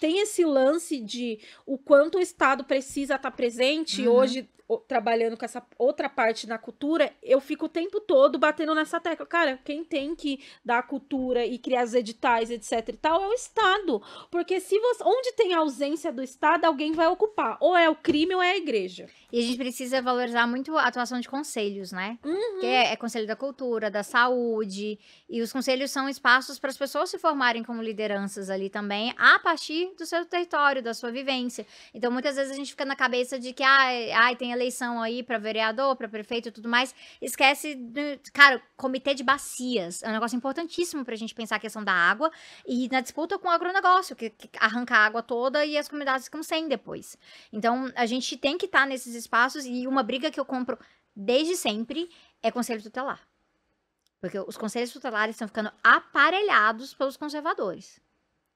Tem esse lance de o quanto o Estado precisa estar tá presente, uhum. hoje trabalhando com essa outra parte na cultura, eu fico o tempo todo batendo nessa tecla. Cara, quem tem que dar cultura e criar os editais, etc e tal, é o Estado. Porque se você, onde tem ausência do Estado, alguém vai ocupar. Ou é o crime ou é a igreja. E a gente precisa valorizar muito a atuação de conselhos, né? Uhum. Que é, é conselho da cultura, da saúde. E os conselhos são espaços para as pessoas se formarem como lideranças ali também, a partir do seu território, da sua vivência. Então, muitas vezes a gente fica na cabeça de que, ah, ai, tem a eleição aí para vereador, para prefeito e tudo mais, esquece, cara, comitê de bacias. É um negócio importantíssimo pra gente pensar a questão da água e na disputa com o agronegócio, que, que arranca a água toda e as comunidades ficam sem depois. Então, a gente tem que estar tá nesses espaços e uma briga que eu compro desde sempre é conselho tutelar. Porque os conselhos tutelares estão ficando aparelhados pelos conservadores.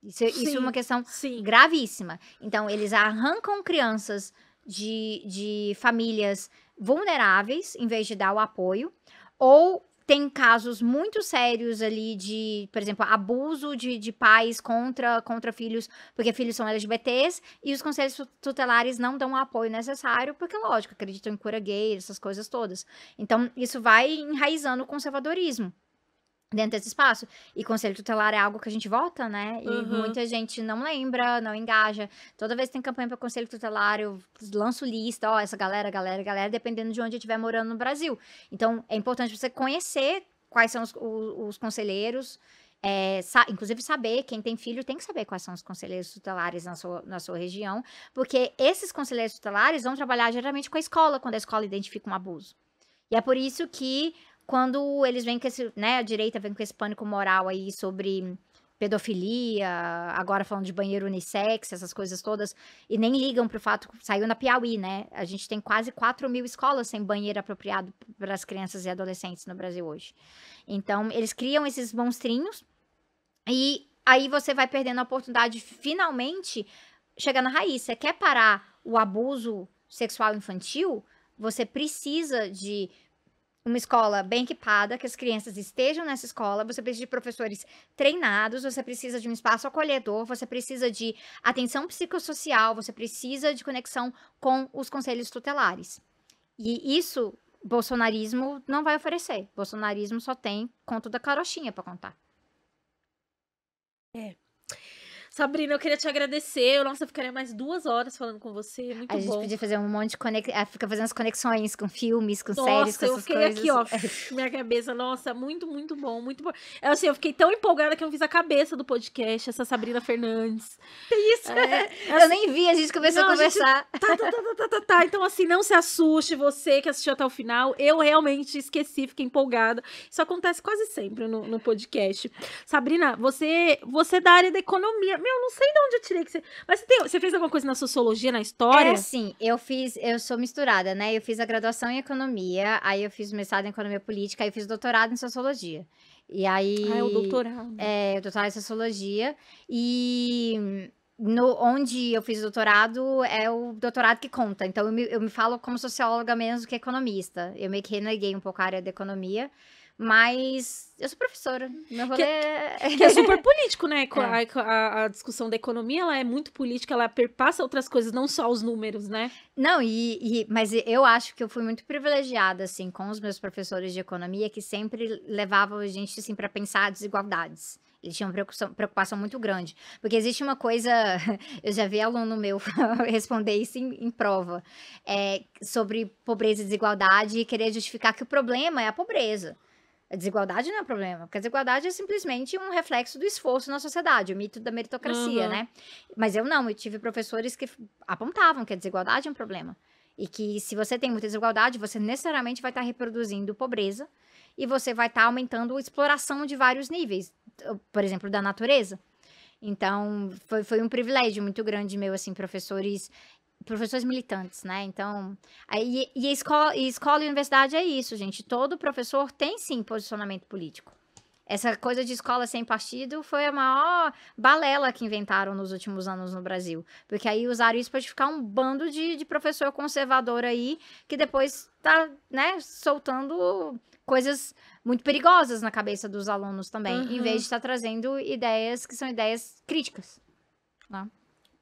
Isso, sim, isso é uma questão sim. gravíssima. Então, eles arrancam crianças de, de famílias vulneráveis, em vez de dar o apoio, ou tem casos muito sérios ali de, por exemplo, abuso de, de pais contra, contra filhos, porque filhos são LGBTs, e os conselhos tutelares não dão o apoio necessário, porque, lógico, acreditam em cura gay, essas coisas todas. Então, isso vai enraizando o conservadorismo dentro desse espaço. E conselho tutelar é algo que a gente vota, né? E uhum. muita gente não lembra, não engaja. Toda vez que tem campanha para conselho tutelar, eu lanço lista, ó, essa galera, galera, galera, dependendo de onde estiver morando no Brasil. Então, é importante você conhecer quais são os, os, os conselheiros. É, sa inclusive saber, quem tem filho tem que saber quais são os conselheiros tutelares na sua, na sua região, porque esses conselheiros tutelares vão trabalhar geralmente com a escola, quando a escola identifica um abuso. E é por isso que quando eles vêm com esse, né, a direita vem com esse pânico moral aí sobre pedofilia, agora falando de banheiro unissex, essas coisas todas, e nem ligam pro fato que saiu na Piauí, né? A gente tem quase 4 mil escolas sem banheiro apropriado para as crianças e adolescentes no Brasil hoje. Então, eles criam esses monstrinhos e aí você vai perdendo a oportunidade de finalmente chegar na raiz. Você quer parar o abuso sexual infantil? Você precisa de uma escola bem equipada, que as crianças estejam nessa escola, você precisa de professores treinados, você precisa de um espaço acolhedor, você precisa de atenção psicossocial, você precisa de conexão com os conselhos tutelares. E isso bolsonarismo não vai oferecer. Bolsonarismo só tem conto da carochinha para contar. É. Sabrina, eu queria te agradecer. nossa, eu ficaria mais duas horas falando com você. Muito bom. A gente podia fazer um monte de conexão. Ah, fica fazendo as conexões com filmes, com nossa, séries, com essas coisas. Nossa, eu fiquei aqui, ó. *laughs* *laughs* minha cabeça, nossa, muito, muito bom, muito bom. É assim, eu fiquei tão empolgada que eu não fiz a cabeça do podcast, essa Sabrina Fernandes. Tem isso. É, é *laughs* eu assim, nem vi, a gente começou não, a conversar. A tá, gente... tá, tá, tá, tá, tá, tá. Então, assim, não se assuste você que assistiu até o final. Eu realmente esqueci, fiquei empolgada. Isso acontece quase sempre no, no podcast. Sabrina, você, você é da área da economia meu, não sei de onde eu tirei que você. Mas você, tem, você fez alguma coisa na sociologia, na história? É sim, eu fiz, eu sou misturada, né? Eu fiz a graduação em economia, aí eu fiz mestrado em economia política, aí eu fiz doutorado em sociologia. E aí. Ah, é o doutorado. É, o doutorado em sociologia. E no, onde eu fiz doutorado é o doutorado que conta. Então eu me, eu me falo como socióloga menos do que economista. Eu meio que reneguei um pouco a área da economia. Mas eu sou professora. Meu é rolê que, é... que é *laughs* super político, né? É. A, a, a, discussão da economia ela é muito política, ela perpassa outras coisas, não só os números, né? Não, e, e, mas eu acho que eu fui muito privilegiada, assim, com os meus professores de economia, que sempre levavam a gente, assim, para pensar desigualdades. Eles tinham preocupação, preocupação muito grande. Porque existe uma coisa, *laughs* eu já vi aluno meu *laughs* responder isso em, em prova, é, sobre pobreza e desigualdade e querer justificar que o problema é a pobreza. A desigualdade não é um problema, porque a desigualdade é simplesmente um reflexo do esforço na sociedade, o mito da meritocracia, uhum. né? Mas eu não, eu tive professores que apontavam que a desigualdade é um problema. E que se você tem muita desigualdade, você necessariamente vai estar reproduzindo pobreza e você vai estar aumentando a exploração de vários níveis, por exemplo, da natureza. Então, foi, foi um privilégio muito grande meu, assim, professores professores militantes, né? Então, aí, e, escola, e escola e universidade é isso, gente. Todo professor tem sim posicionamento político. Essa coisa de escola sem partido foi a maior balela que inventaram nos últimos anos no Brasil. Porque aí usaram isso para ficar um bando de, de professor conservador aí, que depois tá, né, soltando coisas muito perigosas na cabeça dos alunos também, uhum. em vez de estar tá trazendo ideias que são ideias críticas. Né?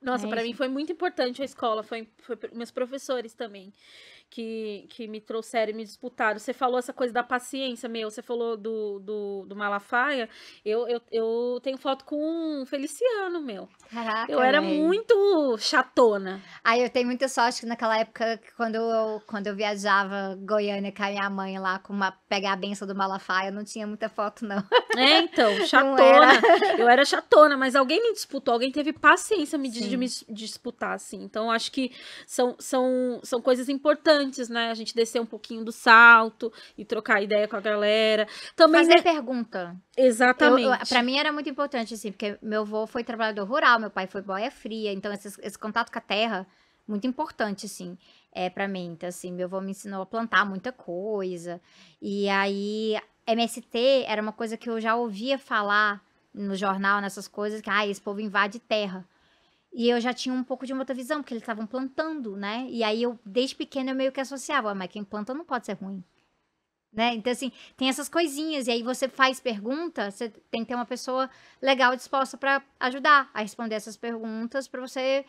Nossa, é para mim foi muito importante a escola, foi, foi meus professores também que, que me trouxeram e me disputaram. Você falou essa coisa da paciência, meu. Você falou do, do, do Malafaia. Eu, eu, eu tenho foto com um Feliciano, meu. Caraca, eu era mãe. muito chatona. Aí eu tenho muita sorte que naquela época, quando eu, quando eu viajava Goiânia com a minha mãe lá, com uma, pegar a benção do Malafaia, eu não tinha muita foto, não. É, então, *laughs* chatona. Era. Eu era chatona, mas alguém me disputou, alguém teve paciência de, de me disputar, assim. Então, acho que são, são, são coisas importantes antes, né? A gente descer um pouquinho do salto e trocar ideia com a galera. Também Fazer né... pergunta. Exatamente. Para mim era muito importante, assim, porque meu avô foi trabalhador rural, meu pai foi boia fria, então esse, esse contato com a terra, muito importante, assim é para mim. Então, assim, meu avô me ensinou a plantar muita coisa. E aí, MST era uma coisa que eu já ouvia falar no jornal, nessas coisas, que ah, esse povo invade terra. E eu já tinha um pouco de motovisão, porque eles estavam plantando, né? E aí eu, desde pequena, eu meio que associava, ah, mas quem planta não pode ser ruim. Né? Então, assim, tem essas coisinhas. E aí você faz pergunta, você tem que ter uma pessoa legal disposta para ajudar a responder essas perguntas, para você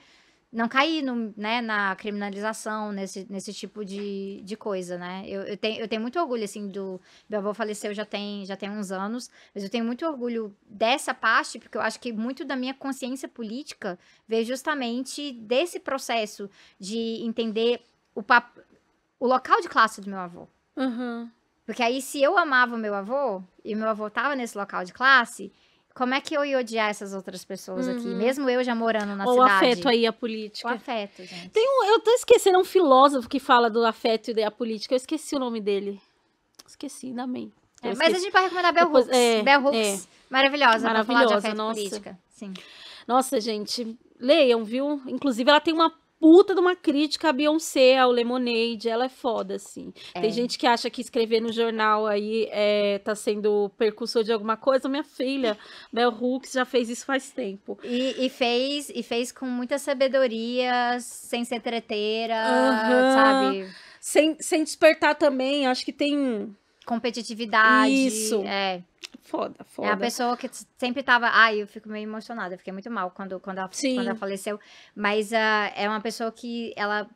não cair no, né, na criminalização, nesse, nesse tipo de, de coisa, né? Eu, eu, tenho, eu tenho muito orgulho, assim, do... Meu avô faleceu já tem, já tem uns anos, mas eu tenho muito orgulho dessa parte, porque eu acho que muito da minha consciência política veio justamente desse processo de entender o, pap... o local de classe do meu avô. Uhum. Porque aí, se eu amava o meu avô, e meu avô tava nesse local de classe como é que eu ia odiar essas outras pessoas uhum. aqui? Mesmo eu já morando na cidade. O afeto aí, a política. O afeto, gente. Tem um, eu tô esquecendo é um filósofo que fala do afeto e da política. Eu esqueci o nome dele. Esqueci, também. É, mas esqueci. a gente vai recomendar Bell Depois, Hooks. É, Bell é. Hooks, é. maravilhosa. Maravilhosa, falar de afeto nossa. Política. Sim. Nossa, gente, leiam, viu? Inclusive, ela tem uma puta de uma crítica a Beyoncé, ao Lemonade, ela é foda, assim. É. Tem gente que acha que escrever no jornal aí é, tá sendo percussor de alguma coisa. Minha filha, Bel *laughs* Hooks, já fez isso faz tempo. E, e, fez e fez com muita sabedoria, sem ser treteira, uhum. sabe? Sem, sem despertar também, acho que tem competitividade. Isso. É. Foda, foda. É a pessoa que sempre tava. Ai, eu fico meio emocionada, eu fiquei muito mal quando, quando, ela, quando ela faleceu. Mas uh, é uma pessoa que ela.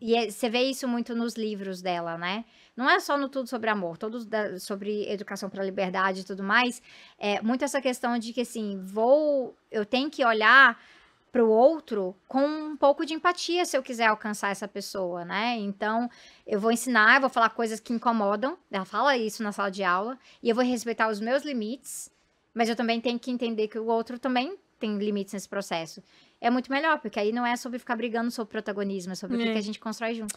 E é, você vê isso muito nos livros dela, né? Não é só no Tudo sobre Amor, todos da, sobre educação para liberdade e tudo mais. É muito essa questão de que, assim, vou. Eu tenho que olhar para o outro com um pouco de empatia se eu quiser alcançar essa pessoa, né? Então, eu vou ensinar, eu vou falar coisas que incomodam, ela fala isso na sala de aula, e eu vou respeitar os meus limites, mas eu também tenho que entender que o outro também tem limites nesse processo. É muito melhor, porque aí não é sobre ficar brigando sobre protagonismo, é sobre é. o que a é. gente constrói junto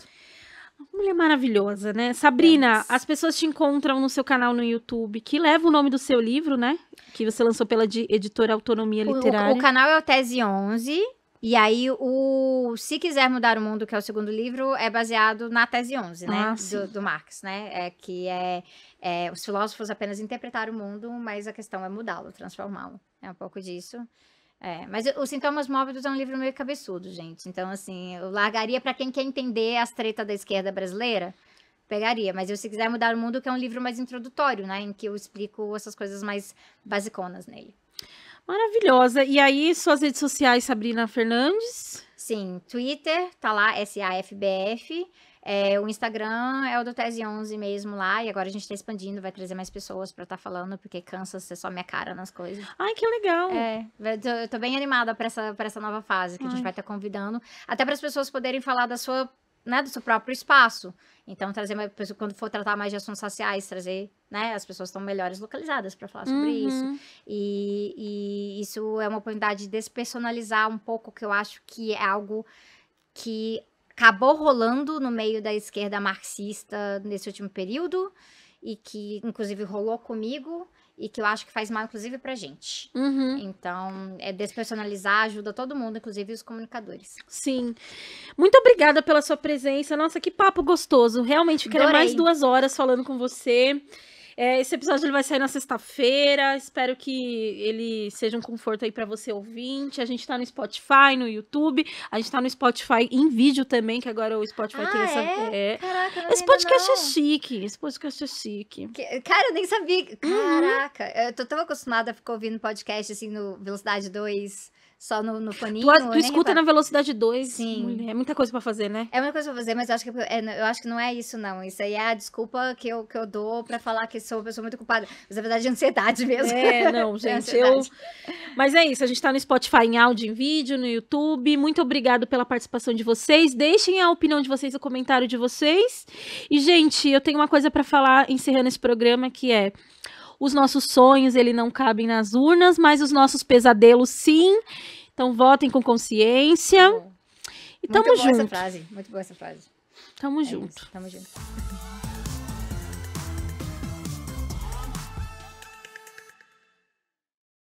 mulher maravilhosa, né? Sabrina, as pessoas te encontram no seu canal no YouTube, que leva o nome do seu livro, né? Que você lançou pela editora Autonomia Literária. O, o, o canal é o Tese 11. E aí, o Se Quiser Mudar o Mundo, que é o segundo livro, é baseado na Tese 11, né? Ah, do, do, Marx, né? É, que é, é, os filósofos apenas interpretaram o mundo, mas a questão é mudá-lo, transformá-lo. É um pouco disso. É, mas os Sintomas Mórbidos é um livro meio cabeçudo, gente. Então, assim, eu largaria para quem quer entender as tretas da esquerda brasileira, pegaria. Mas eu, se quiser mudar o mundo, que é um livro mais introdutório, né? Em que eu explico essas coisas mais basiconas nele. Maravilhosa. E aí, suas redes sociais, Sabrina Fernandes? Sim, Twitter, tá lá, S A F B F. É, o Instagram é o do Tese 11 mesmo lá, e agora a gente tá expandindo, vai trazer mais pessoas pra estar tá falando, porque cansa ser só minha cara nas coisas. Ai, que legal! É, eu tô, eu tô bem animada pra essa, pra essa nova fase que Ai. a gente vai estar tá convidando, até para as pessoas poderem falar da sua né, do seu próprio espaço. Então, trazer quando for tratar mais de assuntos sociais, trazer, né, as pessoas estão melhores localizadas para falar sobre uhum. isso. E, e, isso é uma oportunidade de despersonalizar um pouco, que eu acho que é algo que acabou rolando no meio da esquerda marxista nesse último período e que inclusive rolou comigo e que eu acho que faz mal, inclusive, pra gente. Uhum. Então, é despersonalizar ajuda todo mundo, inclusive os comunicadores. Sim. Muito obrigada pela sua presença. Nossa, que papo gostoso. Realmente, ficaria mais duas horas falando com você. É, esse episódio ele vai sair na sexta-feira. Espero que ele seja um conforto aí para você ouvinte. A gente tá no Spotify, no YouTube. A gente tá no Spotify em vídeo também, que agora o Spotify ah, tem essa. É? é. Caraca, esse podcast é chique. Esse podcast é chique. Que... Cara, eu nem sabia. Uhum. Caraca, uhum. eu tô tão acostumada a ficar ouvindo podcast assim no Velocidade 2 só no, no paninho. Tu, tu né, escuta repara. na velocidade 2. Sim. É muita coisa para fazer, né? É muita coisa pra fazer, mas eu acho, que, é, é, eu acho que não é isso, não. Isso aí é a desculpa que eu, que eu dou para falar que sou uma pessoa muito culpada. Mas na verdade é ansiedade *laughs* mesmo. É, não, é gente. É eu... Mas é isso, a gente tá no Spotify em áudio, em vídeo, no YouTube. Muito obrigado pela participação de vocês. Deixem a opinião de vocês, o comentário de vocês. E, gente, eu tenho uma coisa para falar encerrando esse programa que é. Os nossos sonhos, ele não cabem nas urnas, mas os nossos pesadelos, sim. Então, votem com consciência. E muito tamo junto. Muito boa essa frase. Tamo é junto. Isso, tamo junto.